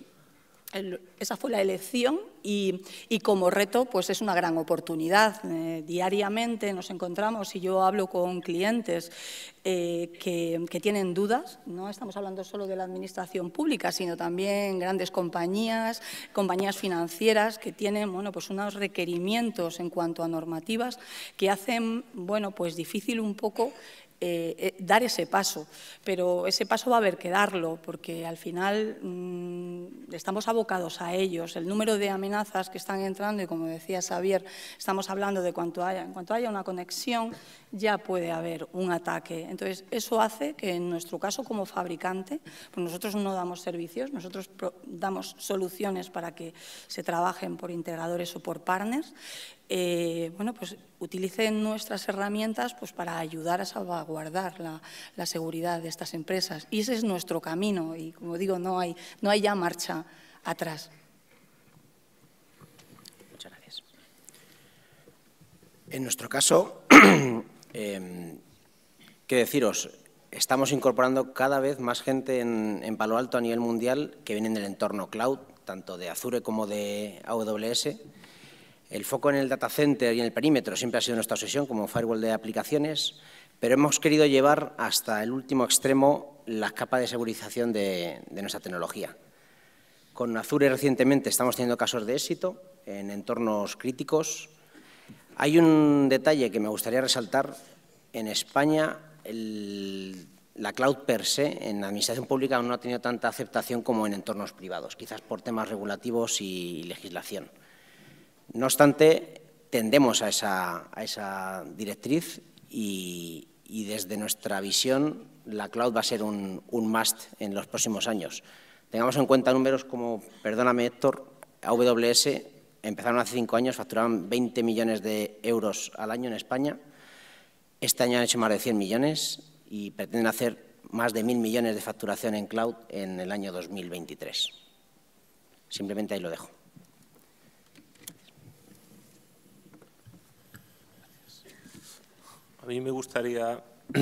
esa fue la elección y, como reto pues es una gran oportunidad. Eh, diariamente nos encontramos y yo hablo con clientes eh, que, que, tienen dudas. No estamos hablando solo de la administración pública, sino también grandes compañías, compañías financieras que tienen bueno, pues unos requerimientos en cuanto a normativas que hacen bueno, pues difícil un poco eh, eh, dar ese paso, pero ese paso va a haber que darlo, porque al final mm, estamos abocados a ellos. El número de amenazas que están entrando, y como decía Xavier, estamos hablando de cuanto haya, en cuanto haya una conexión, ya puede haber un ataque. Entonces, eso hace que en nuestro caso, como fabricante, pues nosotros no damos servicios, nosotros damos soluciones para que se trabajen por integradores o por partners, eh, bueno, pues utilicen nuestras herramientas pues, para ayudar a salvaguardar la, seguridad de estas empresas. Y ese es nuestro camino y, como digo, no hay, ya marcha atrás. Muchas gracias. En nuestro caso, em, ¿qué deciros? Estamos incorporando cada vez más gente en, en Palo Alto a nivel mundial que vienen del entorno cloud, tanto de Azure como de AWS el foco en el data center y en el perímetro siempre ha sido nuestra obsesión como firewall de aplicaciones, pero hemos querido llevar hasta el último extremo la capa de segurización de, nuestra tecnología. Con Azure recientemente estamos teniendo casos de éxito en entornos críticos. Hay un detalle que me gustaría resaltar. En España la cloud per se en la administración pública no ha tenido tanta aceptación como en entornos privados, quizás por temas regulativos y legislación. No obstante, tendemos a esa, directriz y, desde nuestra visión la cloud va a ser un, un must en los próximos años. Tengamos en cuenta números como, perdóname Héctor, AWS empezaron hace cinco años, facturaban 20 millones de euros al año en España. Este año han hecho más de 100 millones y pretenden hacer más de mil millones de facturación en cloud en el año 2023. Simplemente ahí lo dejo. mí me gustaría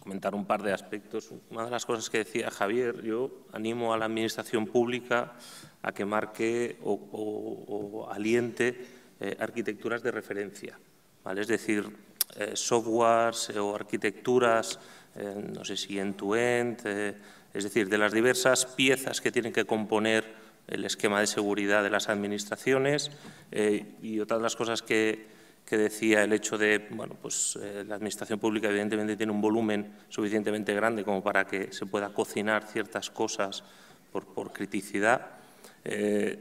comentar un par de aspectos. Una de las cosas que decía Javier, yo animo a la Administración Pública a que marque o, aliente eh, arquitecturas de referencia, es decir, eh, softwares eh, o arquitecturas, no sé si end-to-end, es decir, de las diversas piezas que tienen que componer el esquema de seguridad de las administraciones. y otras de las cosas que, que decía el hecho de, bueno, pues eh, la administración pública evidentemente tiene un volumen suficientemente grande como para que se pueda cocinar ciertas cosas por, criticidad. Eh,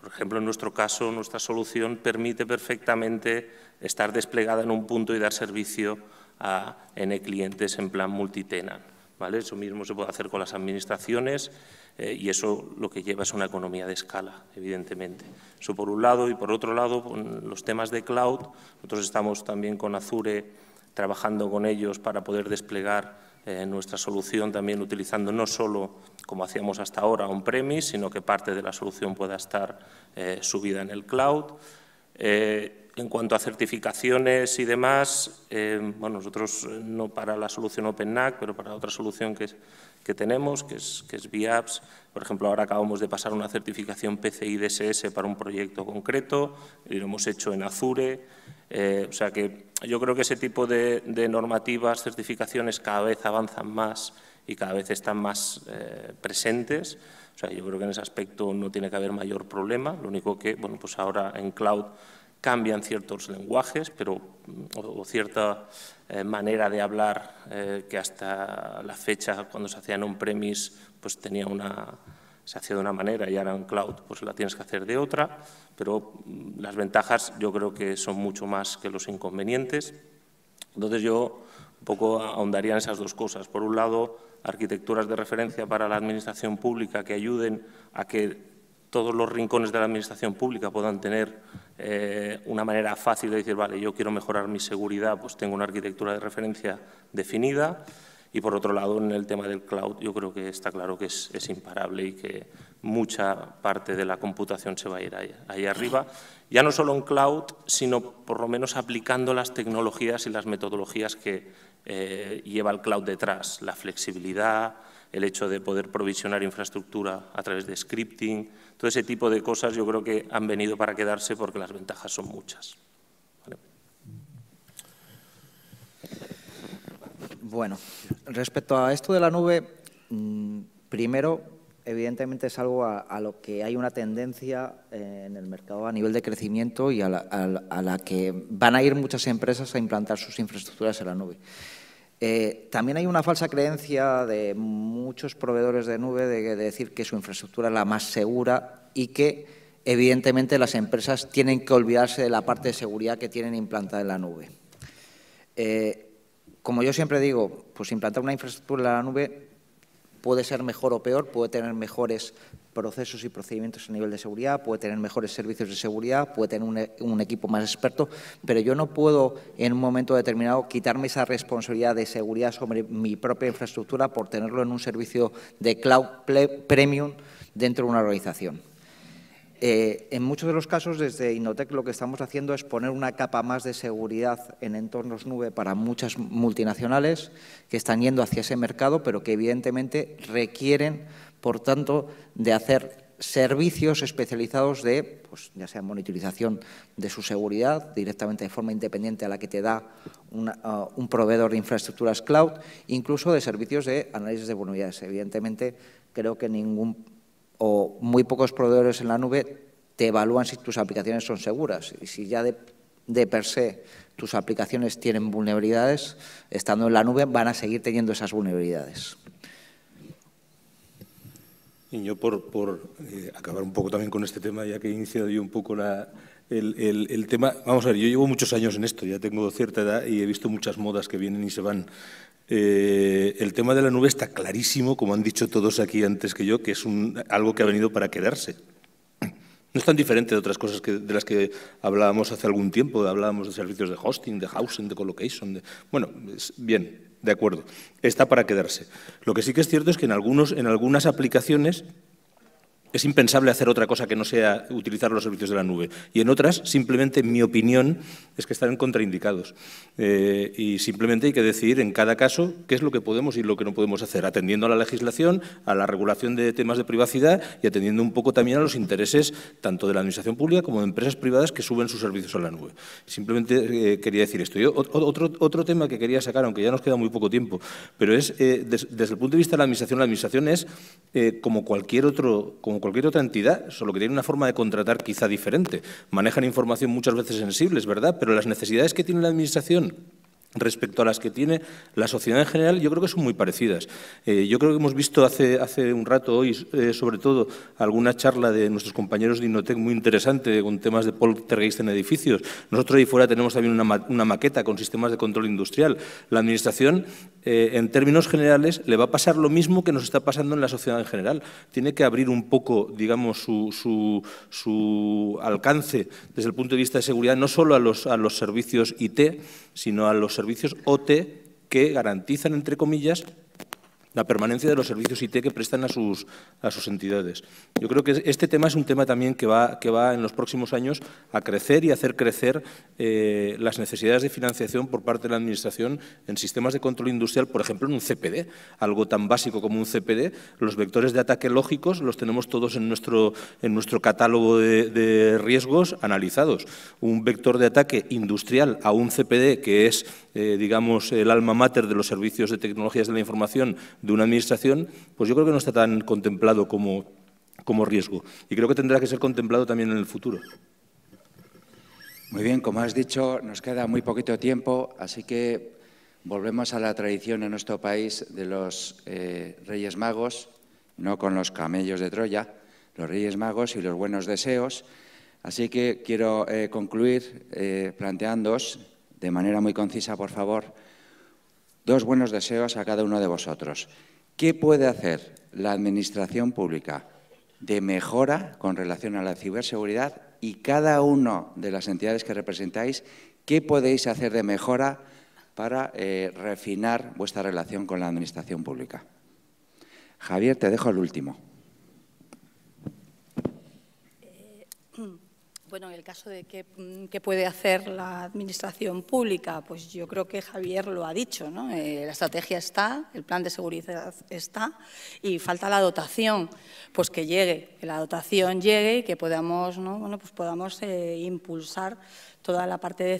por ejemplo, en nuestro caso, nuestra solución permite perfectamente estar desplegada en un punto y dar servicio a N clientes en plan multitenant. ¿vale? Eso mismo se puede hacer con las administraciones. Eh, y eso lo que lleva es una economía de escala, evidentemente. Eso por un lado y por otro lado, los temas de cloud, nosotros estamos también con Azure trabajando con ellos para poder desplegar eh, nuestra solución también utilizando no solo, como hacíamos hasta ahora, on premis sino que parte de la solución pueda estar eh, subida en el cloud. en cuanto a certificaciones y demás, bueno, nosotros no para la solución OpenNAC, pero para otra solución que es que tenemos, que es, que es VIAPS. Por ejemplo, ahora acabamos de pasar una certificación PCI DSS para un proyecto concreto, y lo hemos hecho en Azure. Eh, o sea que yo creo que ese tipo de, normativas, certificaciones cada vez avanzan más y cada vez están más eh, presentes. O sea, yo creo que en ese aspecto no tiene que haber mayor problema. Lo único que, bueno, pues ahora en cloud cambian ciertos lenguajes pero, o cierta eh, manera de hablar eh, que hasta la fecha, cuando se hacían on-premise, pues tenía una, se hacía de una manera y ahora en cloud pues la tienes que hacer de otra, pero mm, las ventajas yo creo que son mucho más que los inconvenientes. Entonces yo un poco ahondaría en esas dos cosas. Por un lado, arquitecturas de referencia para la administración pública que ayuden a que todos los rincones de la Administración pública puedan tener eh, una manera fácil de decir, vale, yo quiero mejorar mi seguridad, pues tengo una arquitectura de referencia definida. Y por otro lado, en el tema del cloud, yo creo que está claro que es, imparable y que mucha parte de la computación se va a ir ahí, arriba. Ya no solo en cloud, sino por lo menos aplicando las tecnologías y las metodologías que eh, lleva el cloud detrás. La flexibilidad, el hecho de poder provisionar infraestructura a través de scripting, ese tipo de cosas yo creo que han venido para quedarse porque las ventajas son muchas. Bueno, respecto a esto de la nube, mm, primero, evidentemente es algo a, lo que hay una tendencia eh, en el mercado a nivel de crecimiento y a la que van a ir muchas empresas a implantar sus infraestructuras en la nube. Eh, también hay una falsa creencia de muchos proveedores de nube de, decir que su infraestructura es la más segura y que, evidentemente, las empresas tienen que olvidarse de la parte de seguridad que tienen implantada en la nube. Eh, como yo siempre digo, pues implantar una infraestructura en la nube puede ser mejor o peor, puede tener mejores procesos y procedimientos a nivel de seguridad, puede tener mejores servicios de seguridad, puede tener e, un, equipo más experto, pero yo no puedo en un momento determinado quitarme esa responsabilidad de seguridad sobre mi propia infraestructura por tenerlo en un servicio de cloud premium dentro de una organización. Eh, en muchos de los casos, desde Innotec lo que estamos haciendo es poner una capa más de seguridad en entornos nube para muchas multinacionales que están yendo hacia ese mercado, pero que evidentemente requieren, por tanto, de hacer servicios especializados de, pues, ya sea monitorización de su seguridad, directamente de forma independiente a la que te da un proveedor de infraestructuras cloud, incluso de servicios de análisis de vulnerabilidades. Evidentemente, creo que ningún o muy pocos proveedores en la nube te evalúan si tus aplicaciones son seguras. Y si ya de, de per se tus aplicaciones tienen vulnerabilidades, estando en la nube van a seguir teniendo esas vulnerabilidades. Y yo por, por eh, acabar un poco también con este tema, ya que he iniciado yo un poco la, el, el, el, tema, vamos a ver, yo llevo muchos años en esto, ya tengo cierta edad y he visto muchas modas que vienen y se van. Eh, el tema de la nube está clarísimo, como han dicho todos aquí antes que yo, que es algo que ha venido para quedarse. No es tan diferente de otras cosas de las que hablábamos hace algún tiempo. Hablábamos de servicios de hosting, de housing, de colocation. bueno, bien, de acuerdo. Está para quedarse. Lo que sí que es cierto es que en algunas aplicaciones es impensable hacer otra cosa que no sea utilizar los servicios de la nube. Y en otras, simplemente mi opinión es que están contraindicados. Eh, y simplemente hay que decidir en cada caso qué es lo que podemos y lo que no podemos hacer, atendiendo a la legislación, a la regulación de temas de privacidad y atendiendo un poco también a los intereses tanto de la administración pública como de empresas privadas que suben sus servicios a la nube. Simplemente eh, quería decir esto. Yo, otro, tema que quería sacar, aunque ya nos queda muy poco tiempo, pero es eh, desde el punto de vista de la administración, la administración es como cualquier otro cualquier otra entidad, solo que tiene una forma de contratar quizá diferente. Manejan información muchas veces sensible, verdad, pero las necesidades que tiene la Administración respecto a las que tiene la sociedad en general, yo creo que son muy parecidas. Eh, yo creo que hemos visto hace, hace un rato hoy, eh, sobre todo, alguna charla de nuestros compañeros de INOTEC muy interesante con temas de poltergeist en edificios. Nosotros ahí fuera tenemos también una, maqueta con sistemas de control industrial. La Administración, eh, en términos generales, le va a pasar lo mismo que nos está pasando en la sociedad en general. Tiene que abrir un poco, digamos, su, alcance desde el punto de vista de seguridad, no solo a los, a los servicios IT, sino a los servicios OT que garantizan, entre comillas, la permanencia de los servicios IT que prestan a sus, a sus entidades. Yo creo que este tema es un tema también que va, que va en los próximos años a crecer y hacer crecer eh, las necesidades de financiación por parte de la Administración en sistemas de control industrial, por ejemplo, en un CPD, algo tan básico como un CPD. Los vectores de ataque lógicos los tenemos todos en nuestro, en nuestro catálogo de, riesgos analizados. Un vector de ataque industrial a un CPD, que es, eh, digamos, el alma mater de los servicios de tecnologías de la información, de una administración, pues yo creo que no está tan contemplado como, riesgo. Y creo que tendrá que ser contemplado también en el futuro. Muy bien, como has dicho, nos queda muy poquito tiempo, así que volvemos a la tradición en nuestro país de los eh, Reyes Magos, no con los camellos de Troya, los Reyes Magos y los buenos deseos. Así que quiero eh, concluir eh, de manera muy concisa, por favor, Dos buenos deseos a cada uno de vosotros. ¿Qué puede hacer la Administración Pública de mejora con relación a la ciberseguridad y cada una de las entidades que representáis, qué podéis hacer de mejora para eh, refinar vuestra relación con la Administración Pública? Javier, te dejo el último. Bueno, en el caso de mm, qué, puede hacer la Administración pública, pues yo creo que Javier lo ha dicho, ¿no? Eh, la estrategia está, el plan de seguridad está y falta la dotación, pues que llegue, que la dotación llegue y que podamos, pues podamos eh, impulsar toda la parte de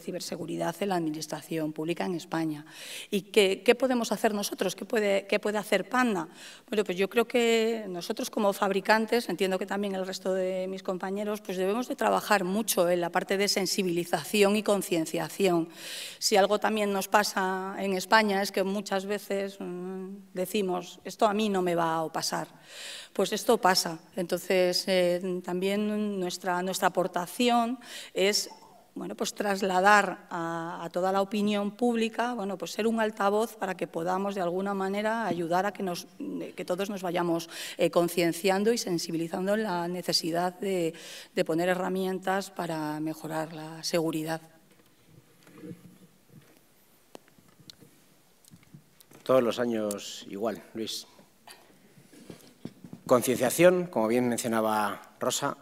ciberseguridad en la Administración Pública en España. ¿Y qué, podemos hacer nosotros? ¿Qué puede, puede hacer Panda? Bueno, pues yo creo que nosotros como fabricantes, entiendo que también el resto de mis compañeros, pues debemos de trabajar mucho en la parte de sensibilización y concienciación. Si algo también nos pasa en España es que muchas veces mm, decimos, esto a mí no me va a pasar. Pues esto pasa. Entonces, eh, también nuestra, nuestra aportación es bueno, pues trasladar a, toda la opinión pública, bueno, pues ser un altavoz para que podamos de alguna manera ayudar a que, nos, todos nos vayamos eh, concienciando y sensibilizando la necesidad de, de poner herramientas para mejorar la seguridad. Todos los años igual, Luis. Concienciación, como bien mencionaba Rosa,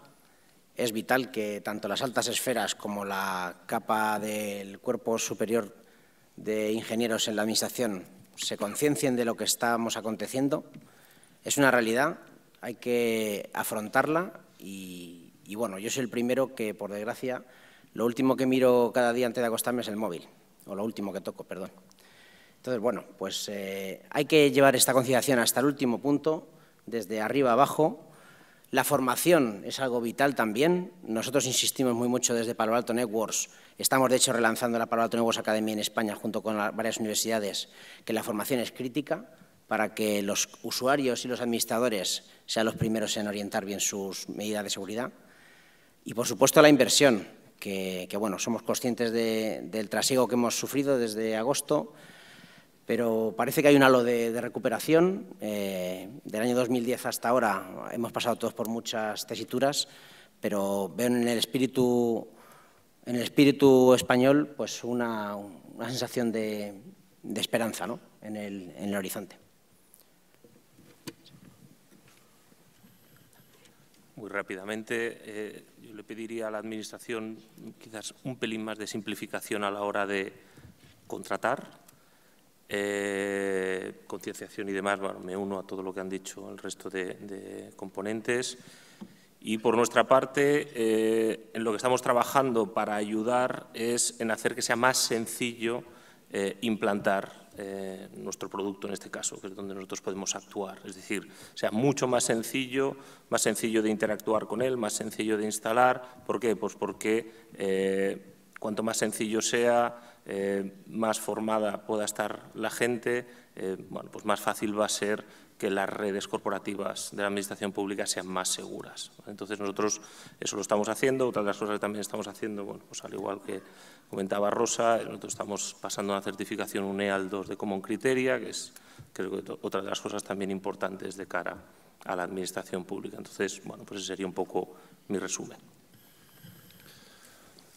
es vital que tanto las altas esferas como la capa del cuerpo superior de ingenieros en la Administración se conciencien de lo que estamos aconteciendo. Es una realidad, hay que afrontarla y, bueno, yo soy el primero que, por desgracia, lo último que miro cada día antes de acostarme es el móvil, o lo último que toco, perdón. Entonces, bueno, pues eh, hay que llevar esta conciliación hasta el último punto, desde arriba abajo, la formación es algo vital también. Nosotros insistimos muy mucho desde Palo Alto Networks. Estamos, de hecho, relanzando la Palo Alto Networks Academy en España junto con varias universidades, que la formación es crítica para que los usuarios y los administradores sean los primeros en orientar bien sus medidas de seguridad. Y, por supuesto, la inversión, que, bueno, somos conscientes del trasiego que hemos sufrido desde agosto, pero parece que hay un halo de, recuperación. Eh, del año 2010 hasta ahora hemos pasado todos por muchas tesituras, pero veo en el espíritu, en el espíritu español pues una, sensación de, esperanza en, el, horizonte. Muy rápidamente, eh, yo le pediría a la Administración quizás un pelín más de simplificación a la hora de contratar eh, concienciación y demás, me uno a todo lo que han dicho el resto de, componentes. Y por nuestra parte, eh, en lo que estamos trabajando para ayudar es en hacer que sea más sencillo eh, implantar nuestro producto en este caso, que es donde nosotros podemos actuar. Es decir, sea mucho más sencillo, más sencillo de interactuar con él, más sencillo de instalar. ¿Por qué? Pues porque cuanto más sencillo sea, eh, más formada pueda estar la gente, eh, pues más fácil va a ser que las redes corporativas de la Administración Pública sean más seguras. Entonces nosotros eso lo estamos haciendo, Otras de las cosas que también estamos haciendo, pues al igual que comentaba Rosa, nosotros estamos pasando una certificación UNEAL 2 de Common Criteria, que es que otra de las cosas también importantes de cara a la Administración Pública. Entonces, bueno, pues ese sería un poco mi resumen.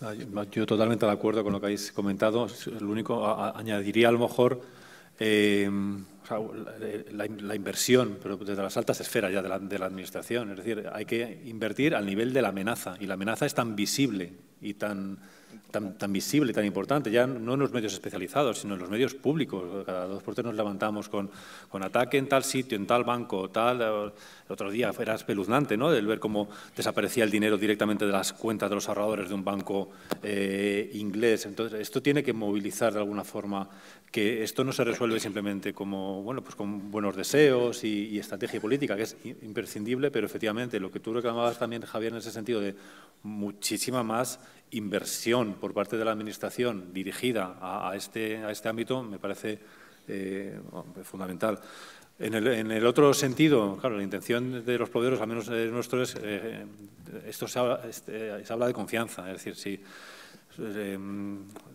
Ah, yo totalmente de acuerdo con lo que habéis comentado. Lo único, añadiría a lo mejor em, la, inversión, pero desde las altas esferas ya de la, de la, administración. Es decir, hay que invertir al nivel de la amenaza. Y la amenaza es tan visible y tan tan, tan, visible, tan importante, ya no en los medios especializados, sino en los medios públicos. Cada dos por tres nos levantamos con, ataque en tal sitio, en tal banco, tal. El otro día era espeluznante, ¿no? El ver cómo desaparecía el dinero directamente de las cuentas de los ahorradores de un banco eh, inglés. Entonces, esto tiene que movilizar de alguna forma que esto no se resuelve simplemente como, bueno, pues con buenos deseos y, y estrategia política, que es imprescindible, pero efectivamente lo que tú reclamabas también, Javier, en ese sentido de muchísima más inversión por parte de la Administración dirigida a, este, a este, ámbito me parece eh, fundamental. En el, otro sentido, claro, la intención de los proveedores, al menos de nuestro, es, eh, esto se habla, este, se habla, de confianza. Es decir, si eh,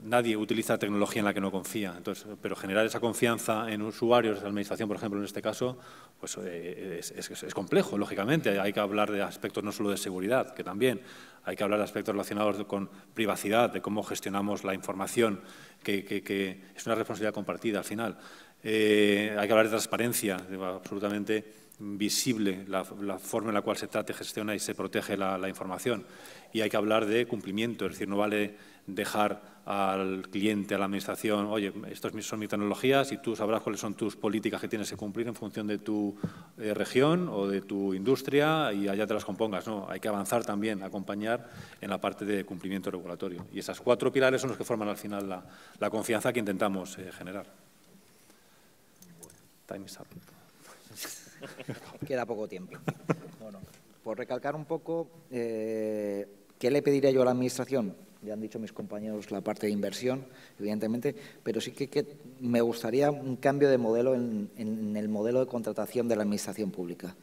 nadie utiliza tecnología en la que no confía. Entonces, pero generar esa confianza en usuarios, en administración, por ejemplo, en este caso, pues eh, es, complejo, lógicamente. Hay que hablar de aspectos no solo de seguridad, que también. Hay que hablar de aspectos relacionados con privacidad, de cómo gestionamos la información, que, es una responsabilidad compartida al final. Eh, hay que hablar de transparencia, de absolutamente visible la, forma en la cual se trata, gestiona y se protege la, la información. Y hay que hablar de cumplimiento, es decir, no vale dejar al cliente, a la administración, oye, estas son mis tecnologías y tú sabrás cuáles son tus políticas que tienes que cumplir en función de tu eh, región o de tu industria y allá te las compongas. No, hay que avanzar también, acompañar en la parte de cumplimiento regulatorio. Y esas cuatro pilares son los que forman al final la, confianza que intentamos eh, generar. Time up. Queda poco tiempo. Bueno, por recalcar un poco, eh, ¿qué le pediría yo a la Administración? ya han dicho mis compañeros la parte de inversión, evidentemente, pero sí que, me gustaría un cambio de modelo en, el modelo de contratación de la Administración pública.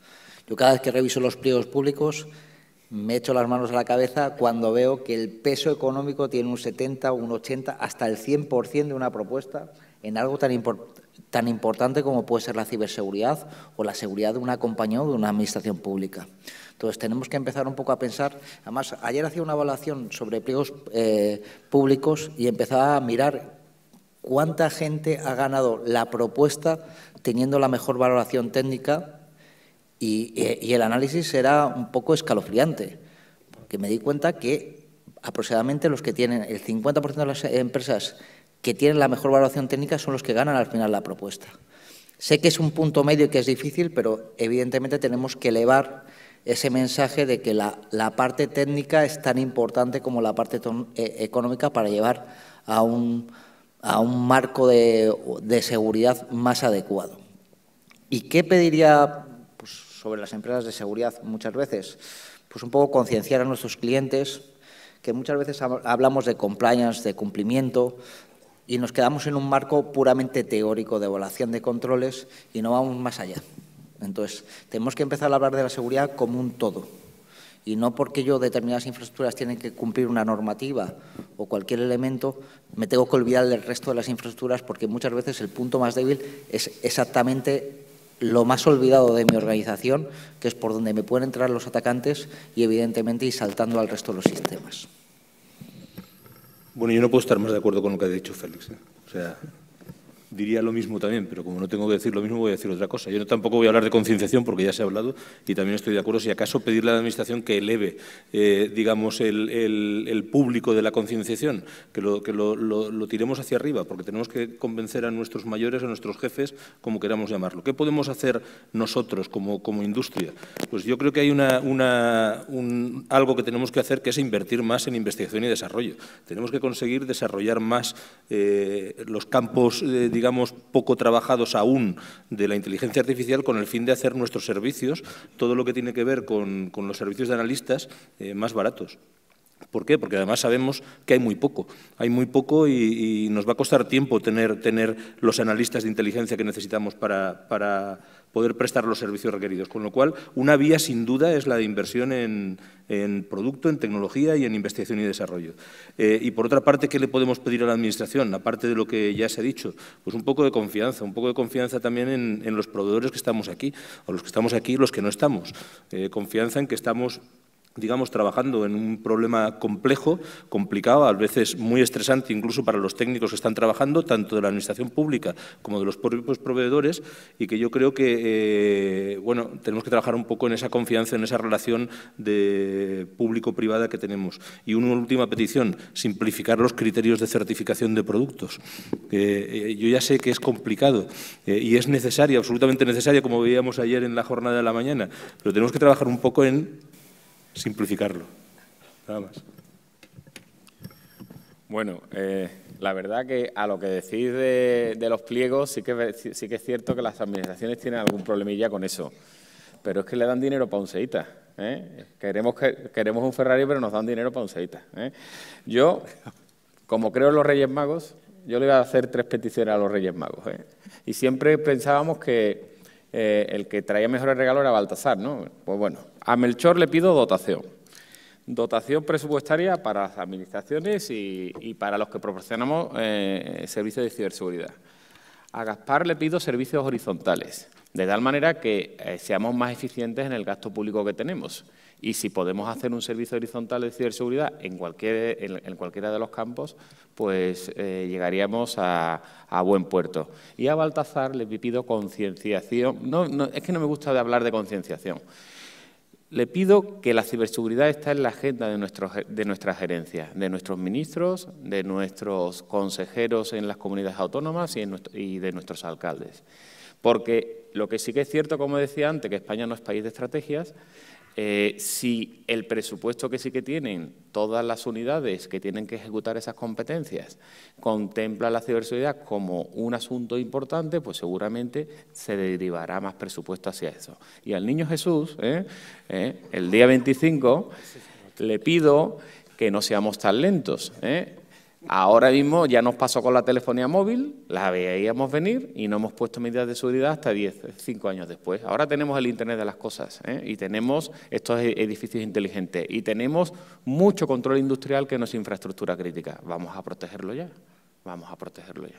Yo cada vez que reviso los pliegos públicos me echo las manos a la cabeza cuando veo que el peso económico tiene un 70, un 80, hasta el 100% de una propuesta en algo tan, importante tan importante como puede ser la ciberseguridad o la seguridad de una compañía o de una administración pública. Entonces, tenemos que empezar un poco a pensar. Además, ayer hacía una evaluación sobre pliegos eh, públicos y empezaba a mirar cuánta gente ha ganado la propuesta teniendo la mejor valoración técnica y, eh, y el análisis era un poco escalofriante, porque me di cuenta que aproximadamente los que tienen el 50% de las empresas que tienen la mejor valoración técnica son los que ganan al final la propuesta. Sé que es un punto medio y que es difícil, pero evidentemente tenemos que elevar ese mensaje de que la, parte técnica es tan importante como la parte eh, económica para llevar a un, marco de, seguridad más adecuado. ¿Y qué pediría pues, sobre las empresas de seguridad muchas veces? Pues un poco concienciar a nuestros clientes, que muchas veces hablamos de compliance, de cumplimiento, y nos quedamos en un marco puramente teórico de evaluación de controles y no vamos más allá. Entonces, tenemos que empezar a hablar de la seguridad como un todo. Y no porque yo determinadas infraestructuras tienen que cumplir una normativa o cualquier elemento, me tengo que olvidar del resto de las infraestructuras porque muchas veces el punto más débil es exactamente lo más olvidado de mi organización, que es por donde me pueden entrar los atacantes y evidentemente ir saltando al resto de los sistemas. Bueno, yo no puedo estar más de acuerdo con lo que ha dicho Félix. ¿eh? O sea, diría lo mismo también, pero como no tengo que decir lo mismo, voy a decir otra cosa. Yo tampoco voy a hablar de concienciación porque ya se ha hablado y también estoy de acuerdo si acaso pedirle a la Administración que eleve, eh, digamos, el, público de la concienciación, que, lo, tiremos hacia arriba, porque tenemos que convencer a nuestros mayores, a nuestros jefes, como queramos llamarlo. ¿Qué podemos hacer nosotros como, como industria? Pues yo creo que hay una, algo que tenemos que hacer que es invertir más en investigación y desarrollo. Tenemos que conseguir desarrollar más eh, los campos, eh, digamos, poco trabajados aún de la inteligencia artificial con el fin de hacer nuestros servicios, todo lo que tiene que ver con, los servicios de analistas, eh, más baratos. ¿Por qué? Porque además sabemos que hay muy poco. Hay muy poco y, nos va a costar tiempo tener, tener los analistas de inteligencia que necesitamos para poder prestar los servicios requeridos. Con lo cual, una vía sin duda es la de inversión en, producto, en tecnología y en investigación y desarrollo. Eh, y por otra parte, ¿qué le podemos pedir a la Administración? Aparte de lo que ya se ha dicho, pues un poco de confianza, un poco de confianza también en, los proveedores que estamos aquí, o los que estamos aquí y los que no estamos. Eh, confianza en que estamos digamos, trabajando en un problema complejo, complicado, a veces muy estresante incluso para los técnicos que están trabajando, tanto de la Administración pública como de los propios proveedores, y que yo creo que, eh, bueno, tenemos que trabajar un poco en esa confianza, en esa relación de público-privada que tenemos. Y una última petición, simplificar los criterios de certificación de productos. Eh, yo ya sé que es complicado eh, y es necesario, absolutamente necesario como veíamos ayer en la jornada de la mañana, pero tenemos que trabajar un poco en simplificarlo. Nada más. Bueno, eh, la verdad que a lo que decís de, los pliegos, sí que, sí que es cierto que las administraciones tienen algún problemilla con eso. Pero es que le dan dinero para un seita. ¿eh? Queremos, un Ferrari, pero nos dan dinero para un seita. ¿eh? Yo, como creo en los Reyes Magos, yo le iba a hacer tres peticiones a los Reyes Magos. Y siempre pensábamos que eh, el que traía mejor regalo era Baltasar, ¿no? Pues bueno, a Melchor le pido dotación. Dotación presupuestaria para las administraciones y, para los que proporcionamos eh, servicios de ciberseguridad. A Gaspar le pido servicios horizontales, de tal manera que eh, seamos más eficientes en el gasto público que tenemos. Y si podemos hacer un servicio horizontal de ciberseguridad en, en, cualquiera de los campos, pues eh, llegaríamos a, buen puerto. Y a Baltazar le pido concienciación. No, es que no me gusta hablar de concienciación le pido que la ciberseguridad está en la agenda de, nuestra de de nuestros ministros, de nuestros consejeros en las comunidades autónomas y, y de nuestros alcaldes. Porque lo que sí que es cierto, como decía antes, que España no es país de estrategias, eh, si el presupuesto que sí que tienen todas las unidades que tienen que ejecutar esas competencias contempla la ciberseguridad como un asunto importante, pues seguramente se derivará más presupuesto hacia eso. Y al niño Jesús, ¿eh? ¿Eh? el día 25, le pido que no seamos tan lentos. Ahora mismo ya nos pasó con la telefonía móvil, la veíamos venir y no hemos puesto medidas de seguridad hasta 10, 5 años después. Ahora tenemos el Internet de las cosas ¿eh? y tenemos estos e-, edificios inteligentes y tenemos mucho control industrial que no es infraestructura crítica. Vamos a protegerlo ya, vamos a protegerlo ya.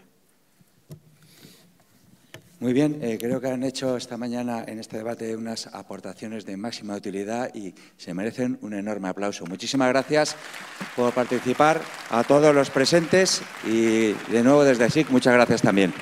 Muy bien, eh, creo que han hecho esta mañana en este debate unas aportaciones de máxima utilidad y se merecen un enorme aplauso. Muchísimas gracias por participar a todos los presentes y de nuevo desde SIC muchas gracias también.